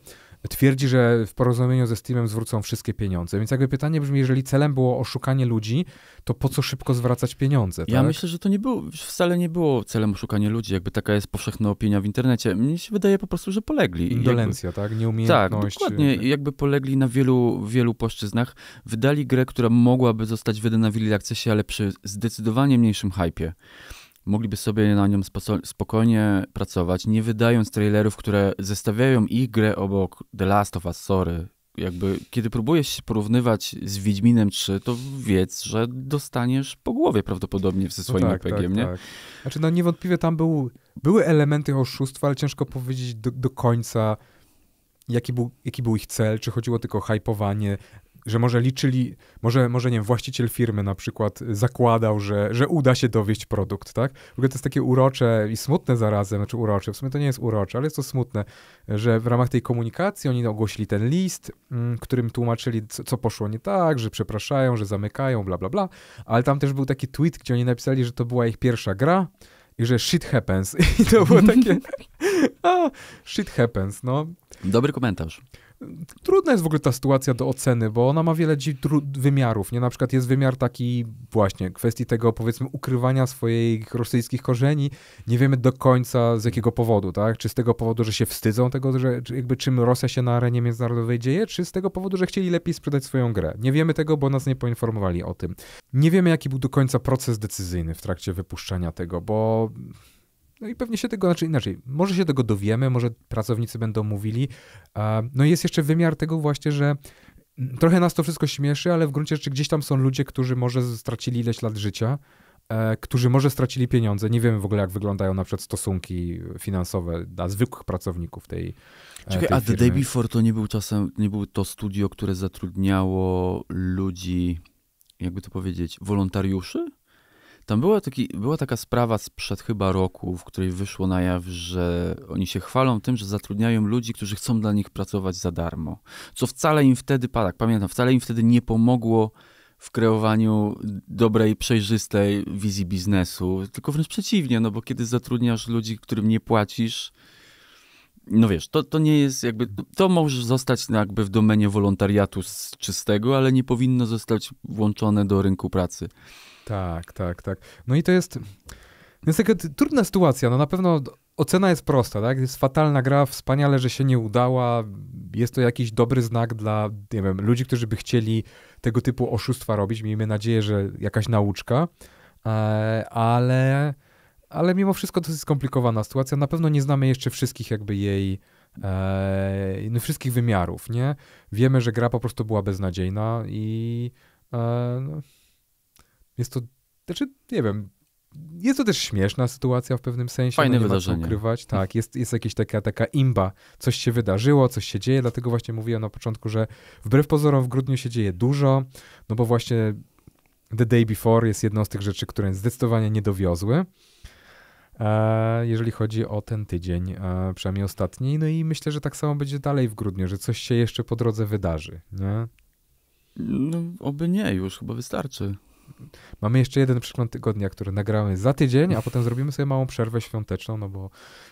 twierdzi, że w porozumieniu ze Steamem zwrócą wszystkie pieniądze. Więc jakby pytanie brzmi, jeżeli celem było oszukanie ludzi, to po co szybko zwracać pieniądze? Ja tak? myślę, że to nie było, wcale nie było celem oszukanie ludzi, jakby taka jest powszechna opinia w internecie. Mnie się wydaje po prostu, że polegli. Indolencja, jakby, tak? Nieumiejętność. Tak, e, dokładnie. Jakby polegli na wielu, wielu płaszczyznach. Wydali grę, która mogłaby zostać wydana w akcesie, ale przy zdecydowanie mniejszym hypie mogliby sobie na nią spokojnie pracować, nie wydając trailerów, które zestawiają ich grę obok The Last of Us, sorry. Jakby, kiedy próbujesz się porównywać z Wiedźminem 3, to wiedz, że dostaniesz po głowie prawdopodobnie ze no swoim no tak, RPG, tak, nie? Tak. Znaczy, no niewątpliwie tam był, były elementy oszustwa, ale ciężko powiedzieć do, do końca, jaki był, jaki był ich cel, czy chodziło tylko o hypowanie że może liczyli, może, może nie wiem, właściciel firmy na przykład zakładał, że, że uda się dowieść produkt, tak? W ogóle to jest takie urocze i smutne zarazem, znaczy urocze, w sumie to nie jest urocze, ale jest to smutne, że w ramach tej komunikacji oni ogłosili ten list, mm, którym tłumaczyli, co, co poszło nie tak, że przepraszają, że zamykają, bla, bla, bla, ale tam też był taki tweet, gdzie oni napisali, że to była ich pierwsza gra, i że shit happens. I to było takie. A, shit happens, no. Dobry komentarz. Trudna jest w ogóle ta sytuacja do oceny, bo ona ma wiele wymiarów. Nie? Na przykład jest wymiar taki właśnie kwestii tego powiedzmy ukrywania swoich rosyjskich korzeni. Nie wiemy do końca z jakiego powodu, tak? Czy z tego powodu, że się wstydzą tego, że jakby czym Rosja się na arenie międzynarodowej dzieje, czy z tego powodu, że chcieli lepiej sprzedać swoją grę. Nie wiemy tego, bo nas nie poinformowali o tym. Nie wiemy, jaki był do końca proces decyzyjny w trakcie wypuszczania tego, bo no i pewnie się tego, znaczy inaczej, może się tego dowiemy, może pracownicy będą mówili. No i jest jeszcze wymiar tego właśnie, że trochę nas to wszystko śmieszy, ale w gruncie rzeczy gdzieś tam są ludzie, którzy może stracili ileś lat życia, e, którzy może stracili pieniądze. Nie wiemy w ogóle, jak wyglądają na przykład stosunki finansowe dla zwykłych pracowników tej. E, Czekaj, tej a The Day Before to nie był czasem, nie był to studio, które zatrudniało ludzi, jakby to powiedzieć, wolontariuszy? Tam była, taki, była taka sprawa sprzed chyba roku, w której wyszło na jaw, że oni się chwalą tym, że zatrudniają ludzi, którzy chcą dla nich pracować za darmo. Co wcale im wtedy, tak pamiętam, wcale im wtedy nie pomogło w kreowaniu dobrej, przejrzystej wizji biznesu, tylko wręcz przeciwnie, no bo kiedy zatrudniasz ludzi, którym nie płacisz, no wiesz, to, to nie jest jakby, to może zostać jakby w domenie wolontariatu z czystego, ale nie powinno zostać włączone do rynku pracy. Tak, tak, tak. No i to jest, jest taka trudna sytuacja. No na pewno ocena jest prosta, tak? Jest fatalna gra, wspaniale, że się nie udała. Jest to jakiś dobry znak dla, nie wiem, ludzi, którzy by chcieli tego typu oszustwa robić. Miejmy nadzieję, że jakaś nauczka. E, ale, ale mimo wszystko to jest skomplikowana sytuacja. Na pewno nie znamy jeszcze wszystkich jakby jej e, no, wszystkich wymiarów, nie? Wiemy, że gra po prostu była beznadziejna i e, no, jest to, znaczy, nie wiem, jest to też śmieszna sytuacja w pewnym sensie. Fajne no nie wydarzenie. Ma ukrywać. Tak, jest, jest jakaś taka, taka imba. Coś się wydarzyło, coś się dzieje, dlatego właśnie mówiłem na początku, że wbrew pozorom w grudniu się dzieje dużo, no bo właśnie The Day Before jest jedną z tych rzeczy, które zdecydowanie nie dowiozły. E, jeżeli chodzi o ten tydzień, e, przynajmniej ostatni, no i myślę, że tak samo będzie dalej w grudniu, że coś się jeszcze po drodze wydarzy, nie? No, oby nie, już chyba wystarczy. Mamy jeszcze jeden przykład tygodnia, który nagramy za tydzień, a potem zrobimy sobie małą przerwę świąteczną, no bo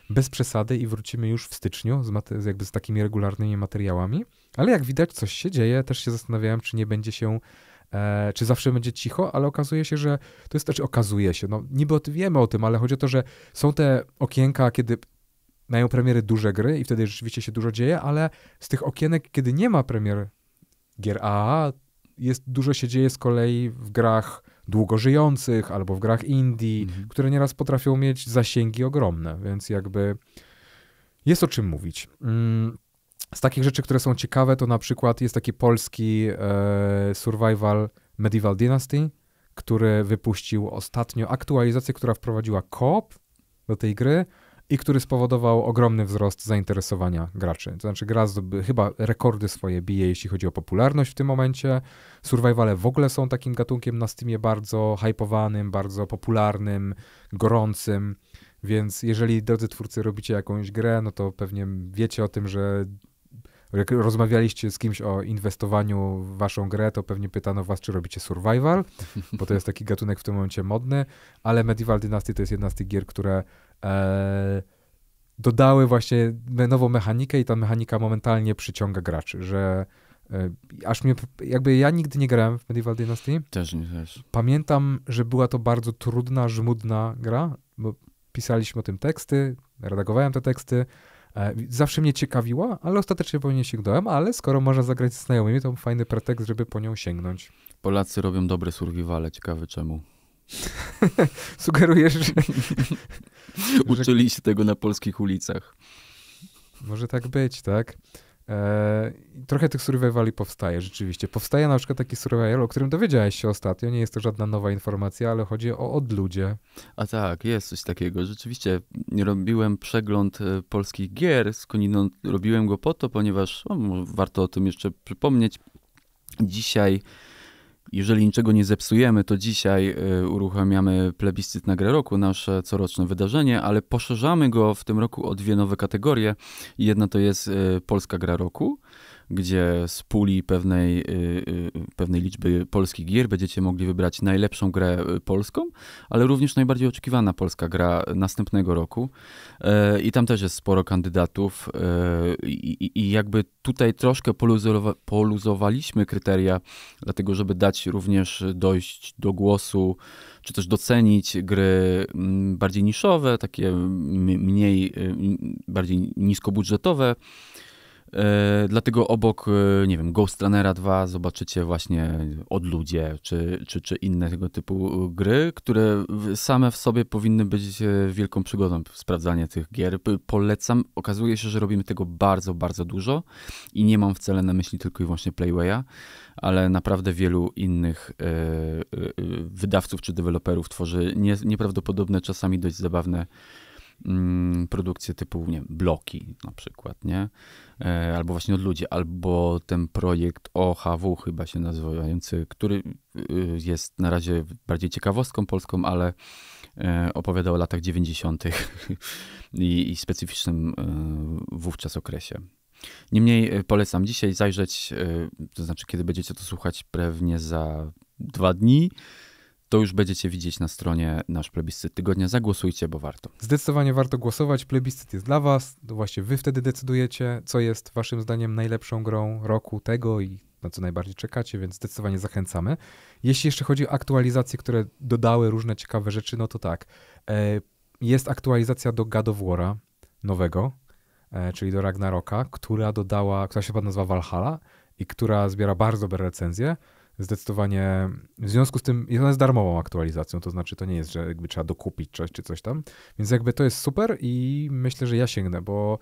bez przesady i wrócimy już w styczniu z, jakby z takimi regularnymi materiałami. Ale jak widać, coś się dzieje. Też się zastanawiałem, czy nie będzie się E, czy zawsze będzie cicho, ale okazuje się, że to jest też znaczy okazuje się. No, niby wiemy o tym, ale chodzi o to, że są te okienka, kiedy mają premiery duże gry i wtedy rzeczywiście się dużo dzieje, ale z tych okienek, kiedy nie ma premier gier AA, jest, dużo się dzieje z kolei w grach długo żyjących albo w grach indie, mhm. które nieraz potrafią mieć zasięgi ogromne, więc jakby jest o czym mówić. Mm, z takich rzeczy, które są ciekawe, to na przykład jest taki polski e, survival Medieval Dynasty, który wypuścił ostatnio aktualizację, która wprowadziła koop do tej gry, i który spowodował ogromny wzrost zainteresowania graczy. To znaczy gra zdoby, chyba rekordy swoje bije, jeśli chodzi o popularność w tym momencie. Survivale w ogóle są takim gatunkiem na Steamie bardzo hypowanym, bardzo popularnym, gorącym. Więc jeżeli drodzy twórcy robicie jakąś grę, no to pewnie wiecie o tym, że jak rozmawialiście z kimś o inwestowaniu w waszą grę, to pewnie pytano was, czy robicie survival, bo to jest taki gatunek w tym momencie modny, ale Medieval Dynasty to jest jedna z tych gier, które e, dodały właśnie nową mechanikę i ta mechanika momentalnie przyciąga graczy, że e, aż mnie, jakby ja nigdy nie grałem w Medieval Dynasty. Też nie, też. Pamiętam, że była to bardzo trudna, żmudna gra, bo pisaliśmy o tym teksty, redagowałem te teksty, e, Zawsze mnie ciekawiła, ale ostatecznie po nie sięgnąłem, ale skoro można zagrać z znajomymi, to fajny pretekst, żeby po nią sięgnąć. Polacy robią dobre survivale, ciekawy czemu. Sugerujesz, że... Uczyli się tego na polskich ulicach. Może tak być, tak? Eee, trochę tych survivali powstaje rzeczywiście. Powstaje na przykład taki survival, o którym dowiedziałeś się ostatnio. Nie jest to żadna nowa informacja, ale chodzi o odludzie. A tak, jest coś takiego. Rzeczywiście robiłem przegląd e, polskich gier z Koniną. Robiłem go po to, ponieważ o, warto o tym jeszcze przypomnieć. Dzisiaj jeżeli niczego nie zepsujemy, to dzisiaj y, uruchamiamy plebiscyt na grę roku, nasze coroczne wydarzenie, ale poszerzamy go w tym roku o dwie nowe kategorie. Jedna to jest y, Polska Gra Roku, gdzie z puli pewnej, y, y, pewnej liczby polskich gier będziecie mogli wybrać najlepszą grę y, polską, ale również najbardziej oczekiwana polska gra następnego roku. E, I tam też jest sporo kandydatów e, i, jakby tutaj troszkę poluzowaliśmy kryteria, dlatego żeby dać również dojść do głosu, czy też docenić gry mm, bardziej niszowe, takie mm, mniej, bardziej niskobudżetowe, E, dlatego obok, e, nie wiem, Ghost Runnera 2 zobaczycie właśnie Odludzie czy, czy, czy inne tego typu e, gry, które same w sobie powinny być wielką przygodą sprawdzanie tych gier. Polecam. Okazuje się, że robimy tego bardzo, bardzo dużo i nie mam wcale na myśli tylko i wyłącznie Playwaya, ale naprawdę wielu innych wydawców czy deweloperów tworzy nieprawdopodobne, czasami dość zabawne Mm, produkcje typu nie wiem, bloki na przykład, nie? E, albo właśnie od ludzi, albo ten projekt OHW chyba się nazywający, który y, y, jest na razie bardziej ciekawostką polską, ale e, opowiada o latach 90. I, i specyficznym e, wówczas okresie. Niemniej polecam dzisiaj zajrzeć, to znaczy kiedy będziecie to słuchać pewnie za dwa dni, to już będziecie widzieć na stronie nasz plebiscyt tygodnia. Zagłosujcie, bo warto. Zdecydowanie warto głosować. Plebiscyt jest dla Was. właśnie Wy wtedy decydujecie, co jest Waszym zdaniem najlepszą grą roku tego i na co najbardziej czekacie, więc zdecydowanie zachęcamy. Jeśli jeszcze chodzi o aktualizacje, które dodały różne ciekawe rzeczy, no to tak. E, jest aktualizacja do God of War'a nowego, e, czyli do Ragnaroka, która dodała, która się pod nazywa Valhalla i która zbiera bardzo dobre recenzje zdecydowanie. W związku z tym jest ona jest darmową aktualizacją, to znaczy to nie jest, że jakby trzeba dokupić coś czy coś tam. Więc jakby to jest super i myślę, że ja sięgnę, bo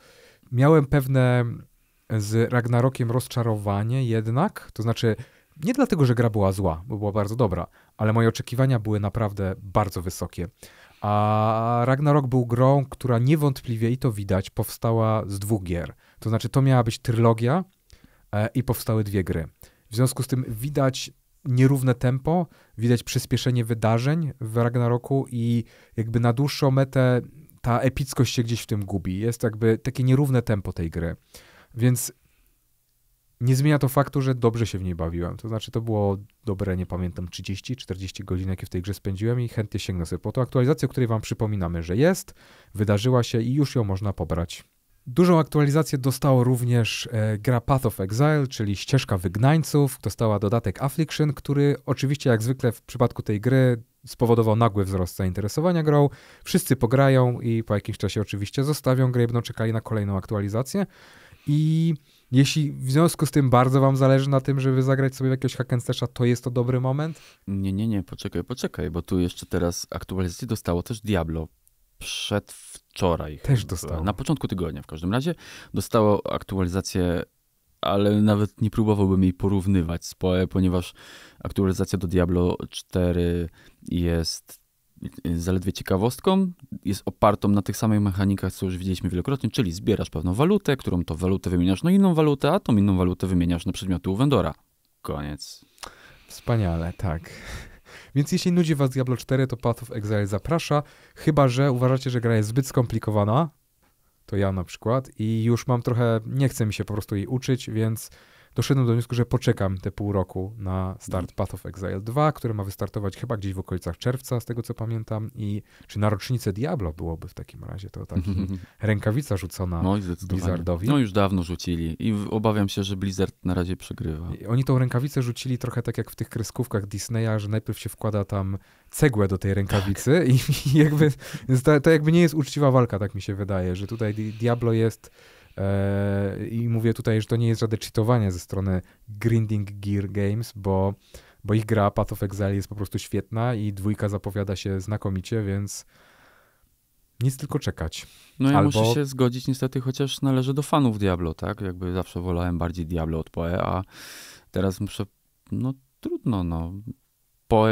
miałem pewne z Ragnarokiem rozczarowanie jednak, to znaczy nie dlatego, że gra była zła, bo była bardzo dobra, ale moje oczekiwania były naprawdę bardzo wysokie. A Ragnarok był grą, która niewątpliwie, i to widać, powstała z dwóch gier. To znaczy, to miała być trylogia e, i powstały dwie gry. W związku z tym widać nierówne tempo, widać przyspieszenie wydarzeń w Ragnaroku i jakby na dłuższą metę ta epickość się gdzieś w tym gubi. Jest jakby takie nierówne tempo tej gry. Więc nie zmienia to faktu, że dobrze się w niej bawiłem. To znaczy, to było dobre, nie pamiętam, 30-40 godzin, jakie w tej grze spędziłem i chętnie sięgnę sobie po tą aktualizację, o której wam przypominamy, że jest, wydarzyła się i już ją można pobrać. Dużą aktualizację dostało również e, gra Path of Exile, czyli ścieżka wygnańców. Dostała dodatek Affliction, który oczywiście jak zwykle w przypadku tej gry spowodował nagły wzrost zainteresowania grą. Wszyscy pograją i po jakimś czasie oczywiście zostawią grę będą czekali na kolejną aktualizację. I jeśli w związku z tym bardzo wam zależy na tym, żeby zagrać sobie w jakiegoś hackenstasha, to jest to dobry moment? Nie, nie, nie, poczekaj, poczekaj, bo tu jeszcze teraz aktualizację dostało też Diablo przedwczoraj. Też dostało. Na początku tygodnia w każdym razie dostało aktualizację, ale nawet nie próbowałbym jej porównywać z PoE, ponieważ aktualizacja do Diablo 4 jest zaledwie ciekawostką, jest opartą na tych samych mechanikach, co już widzieliśmy wielokrotnie, czyli zbierasz pewną walutę, którą to walutę wymieniasz na inną walutę, a tą inną walutę wymieniasz na przedmioty u Wendora. Koniec. Wspaniale, tak. Więc jeśli nudzi was Diablo 4, to Path of Exile zaprasza, chyba że uważacie, że gra jest zbyt skomplikowana, to ja na przykład, i już mam trochę, nie chcę mi się po prostu jej uczyć, więc doszedłem do wniosku, że poczekam te pół roku na start Path of Exile 2, który ma wystartować chyba gdzieś w okolicach czerwca, z tego co pamiętam, i czy na rocznicę Diablo byłoby w takim razie, to taki rękawica rzucona no, Blizzardowi. No już dawno rzucili i obawiam się, że Blizzard na razie przegrywa. I oni tą rękawicę rzucili trochę tak jak w tych kreskówkach Disneya, że najpierw się wkłada tam cegłę do tej rękawicy tak. i, i, jakby to, to jakby nie jest uczciwa walka, tak mi się wydaje, że tutaj Diablo jest E, I mówię tutaj, że to nie jest żadne cheatowanie ze strony Grinding Gear Games, bo, bo ich gra Path of Exile jest po prostu świetna i dwójka zapowiada się znakomicie, więc nic tylko czekać. No ja Albo... muszę się zgodzić niestety, chociaż należę do fanów Diablo, tak? Jakby zawsze wolałem bardziej Diablo od Poe, a teraz muszę, no trudno, no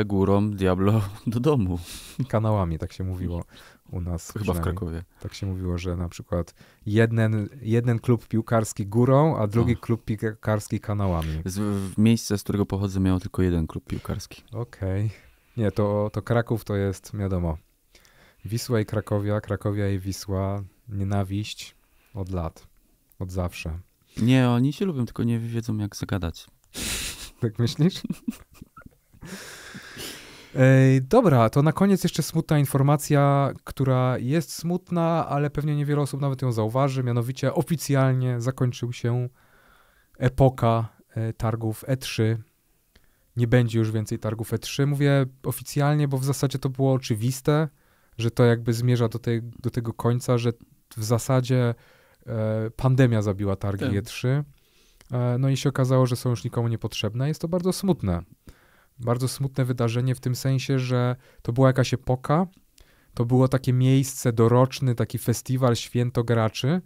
górą Diablo do domu. Kanałami, tak się mówiło u nas. Chyba w Krakowie. Tak się mówiło, że na przykład jeden, jeden klub piłkarski górą, a drugi klub piłkarski kanałami. Z, w miejsce, z którego pochodzę, miało tylko jeden klub piłkarski. Okej. Okay. Nie, to, to Kraków to jest, wiadomo, Wisła i Krakowia, Krakowia i Wisła, nienawiść od lat, od zawsze. Nie, oni się lubią, tylko nie wiedzą jak zagadać. Tak myślisz? Ej, dobra, to na koniec jeszcze smutna informacja, która jest smutna, ale pewnie niewiele osób nawet ją zauważy. Mianowicie oficjalnie zakończył się epoka e, targów E3. Nie będzie już więcej targów E3. Mówię oficjalnie, bo w zasadzie to było oczywiste, że to jakby zmierza do, do tego końca, że w zasadzie e, pandemia zabiła targi tak. E3. E, no i się okazało, że są już nikomu niepotrzebne. Jest to bardzo smutne. Bardzo smutne wydarzenie w tym sensie, że to była jakaś epoka, to było takie miejsce doroczny, taki festiwal święto graczy,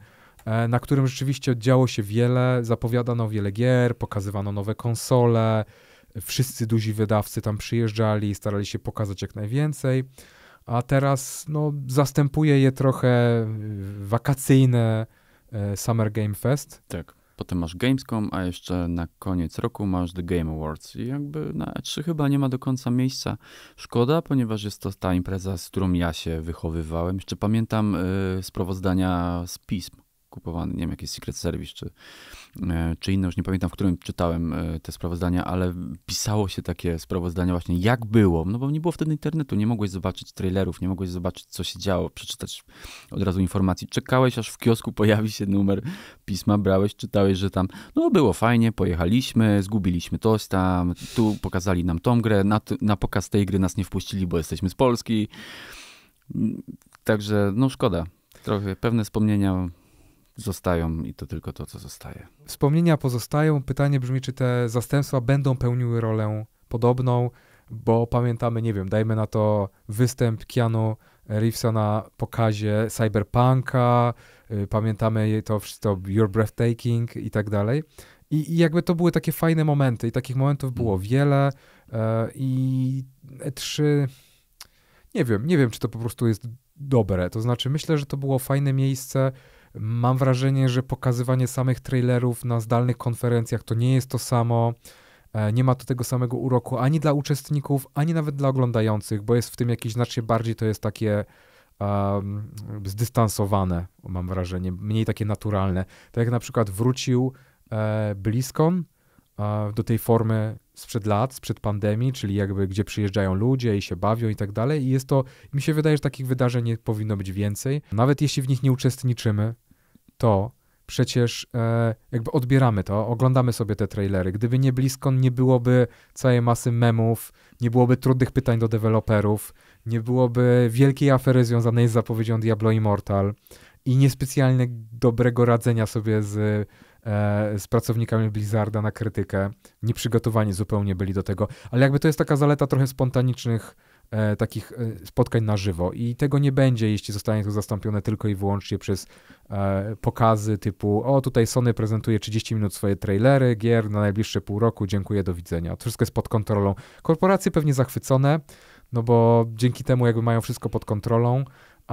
e, na którym rzeczywiście działo się wiele, zapowiadano wiele gier, pokazywano nowe konsole, wszyscy duzi wydawcy tam przyjeżdżali i starali się pokazać jak najwięcej. A teraz no, zastępuje je trochę y, wakacyjne e, Summer Game Fest. Tak Potem masz Gamescom, a jeszcze na koniec roku masz The Game Awards. I jakby na E3 chyba nie ma do końca miejsca. Szkoda, ponieważ jest to ta impreza, z którą ja się wychowywałem. Jeszcze pamiętam yy, sprawozdania z pism kupowany, nie wiem, jakiś Secret Service czy, e, czy inne, już nie pamiętam, w którym czytałem e, te sprawozdania, ale pisało się takie sprawozdania właśnie jak było, no bo nie było wtedy internetu, nie mogłeś zobaczyć trailerów, nie mogłeś zobaczyć co się działo, przeczytać od razu informacji. Czekałeś aż w kiosku pojawi się numer pisma, brałeś, czytałeś, że tam no było fajnie, pojechaliśmy, zgubiliśmy toś tam, tu pokazali nam tą grę, na, na pokaz tej gry nas nie wpuścili, bo jesteśmy z Polski. Także no szkoda. Trochę pewne wspomnienia zostają i to tylko to, co zostaje. Wspomnienia pozostają. Pytanie brzmi, czy te zastępstwa będą pełniły rolę podobną, bo pamiętamy, nie wiem, dajmy na to występ Keanu Reevesa na pokazie Cyberpunka, y, pamiętamy to wszystko Your Breathtaking i tak dalej. I, I, jakby to były takie fajne momenty i takich momentów było mm. wiele e, i E3 nie wiem, nie wiem, czy to po prostu jest dobre. To znaczy, myślę, że to było fajne miejsce, Mam wrażenie, że pokazywanie samych trailerów na zdalnych konferencjach to nie jest to samo. E, nie ma to tego samego uroku ani dla uczestników, ani nawet dla oglądających, bo jest w tym jakieś znacznie bardziej to jest takie um, zdystansowane, mam wrażenie, mniej takie naturalne. Tak jak na przykład wrócił e, BlizzCon e, do tej formy sprzed lat, sprzed pandemii, czyli jakby gdzie przyjeżdżają ludzie i się bawią i tak dalej. I jest to, mi się wydaje, że takich wydarzeń nie powinno być więcej. Nawet jeśli w nich nie uczestniczymy, to przecież e, jakby odbieramy to, oglądamy sobie te trailery. Gdyby nie blisko, nie byłoby całej masy memów, nie byłoby trudnych pytań do deweloperów, nie byłoby wielkiej afery związanej z zapowiedzią Diablo Immortal i niespecjalnie dobrego radzenia sobie z E, z pracownikami Blizzarda na krytykę. Nieprzygotowani zupełnie byli do tego, ale jakby to jest taka zaleta trochę spontanicznych e, takich e, spotkań na żywo i tego nie będzie, jeśli zostanie to zastąpione tylko i wyłącznie przez pokazy typu o tutaj Sony prezentuje 30 minut swoje trailery, gier na najbliższe pół roku, dziękuję, do widzenia. To wszystko jest pod kontrolą. Korporacje pewnie zachwycone, no bo dzięki temu jakby mają wszystko pod kontrolą,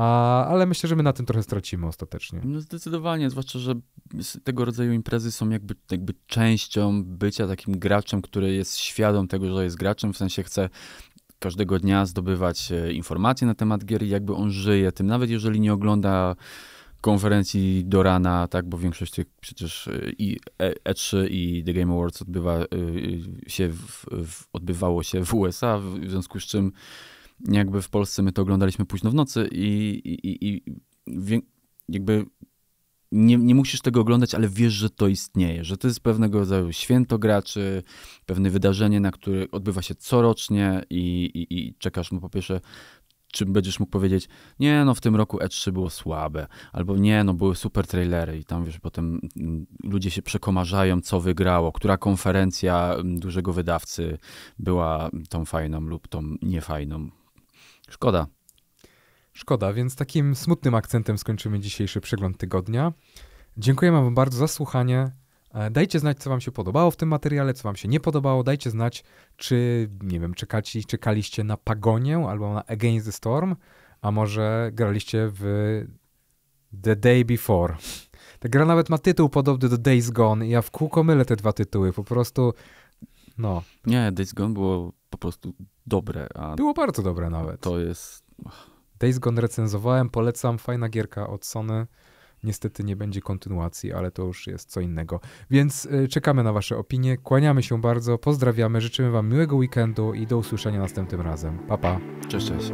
a, ale myślę, że my na tym trochę stracimy ostatecznie. No zdecydowanie, zwłaszcza, że tego rodzaju imprezy są jakby, jakby częścią bycia takim graczem, który jest świadom tego, że jest graczem, w sensie chce każdego dnia zdobywać e, informacje na temat gier i jakby on żyje tym, nawet jeżeli nie ogląda konferencji do rana, tak, bo większość tych przecież e, i E3 e i The Game Awards odbywa się w, w, odbywało się w USA, w związku z czym jakby w Polsce my to oglądaliśmy późno w nocy i, i, i jakby nie, nie musisz tego oglądać, ale wiesz, że to istnieje, że to jest pewnego rodzaju święto graczy, pewne wydarzenie, na które odbywa się corocznie i, i, i czekasz mu po pierwsze czy będziesz mógł powiedzieć, nie no w tym roku E3 było słabe, albo nie no były super trailery i tam wiesz, potem ludzie się przekomarzają, co wygrało, która konferencja dużego wydawcy była tą fajną lub tą niefajną. Szkoda. Szkoda, więc takim smutnym akcentem skończymy dzisiejszy przegląd tygodnia. Dziękujemy Wam bardzo za słuchanie. E, dajcie znać, co Wam się podobało w tym materiale, co Wam się nie podobało. Dajcie znać, czy, nie wiem, czekaliście na Pagonię albo na Against the Storm, a może graliście w The Day Before. Ta gra nawet ma tytuł podobny do Days Gone. Ja w kółko mylę te dwa tytuły. Po prostu, no. Nie, Days Gone było po prostu dobre. Było bardzo dobre nawet. To jest... Days Gone recenzowałem, polecam, fajna gierka od Sony. Niestety nie będzie kontynuacji, ale to już jest co innego. Więc y, czekamy na Wasze opinie. Kłaniamy się bardzo, pozdrawiamy, życzymy Wam miłego weekendu i do usłyszenia następnym razem. Pa, pa. Cześć, cześć.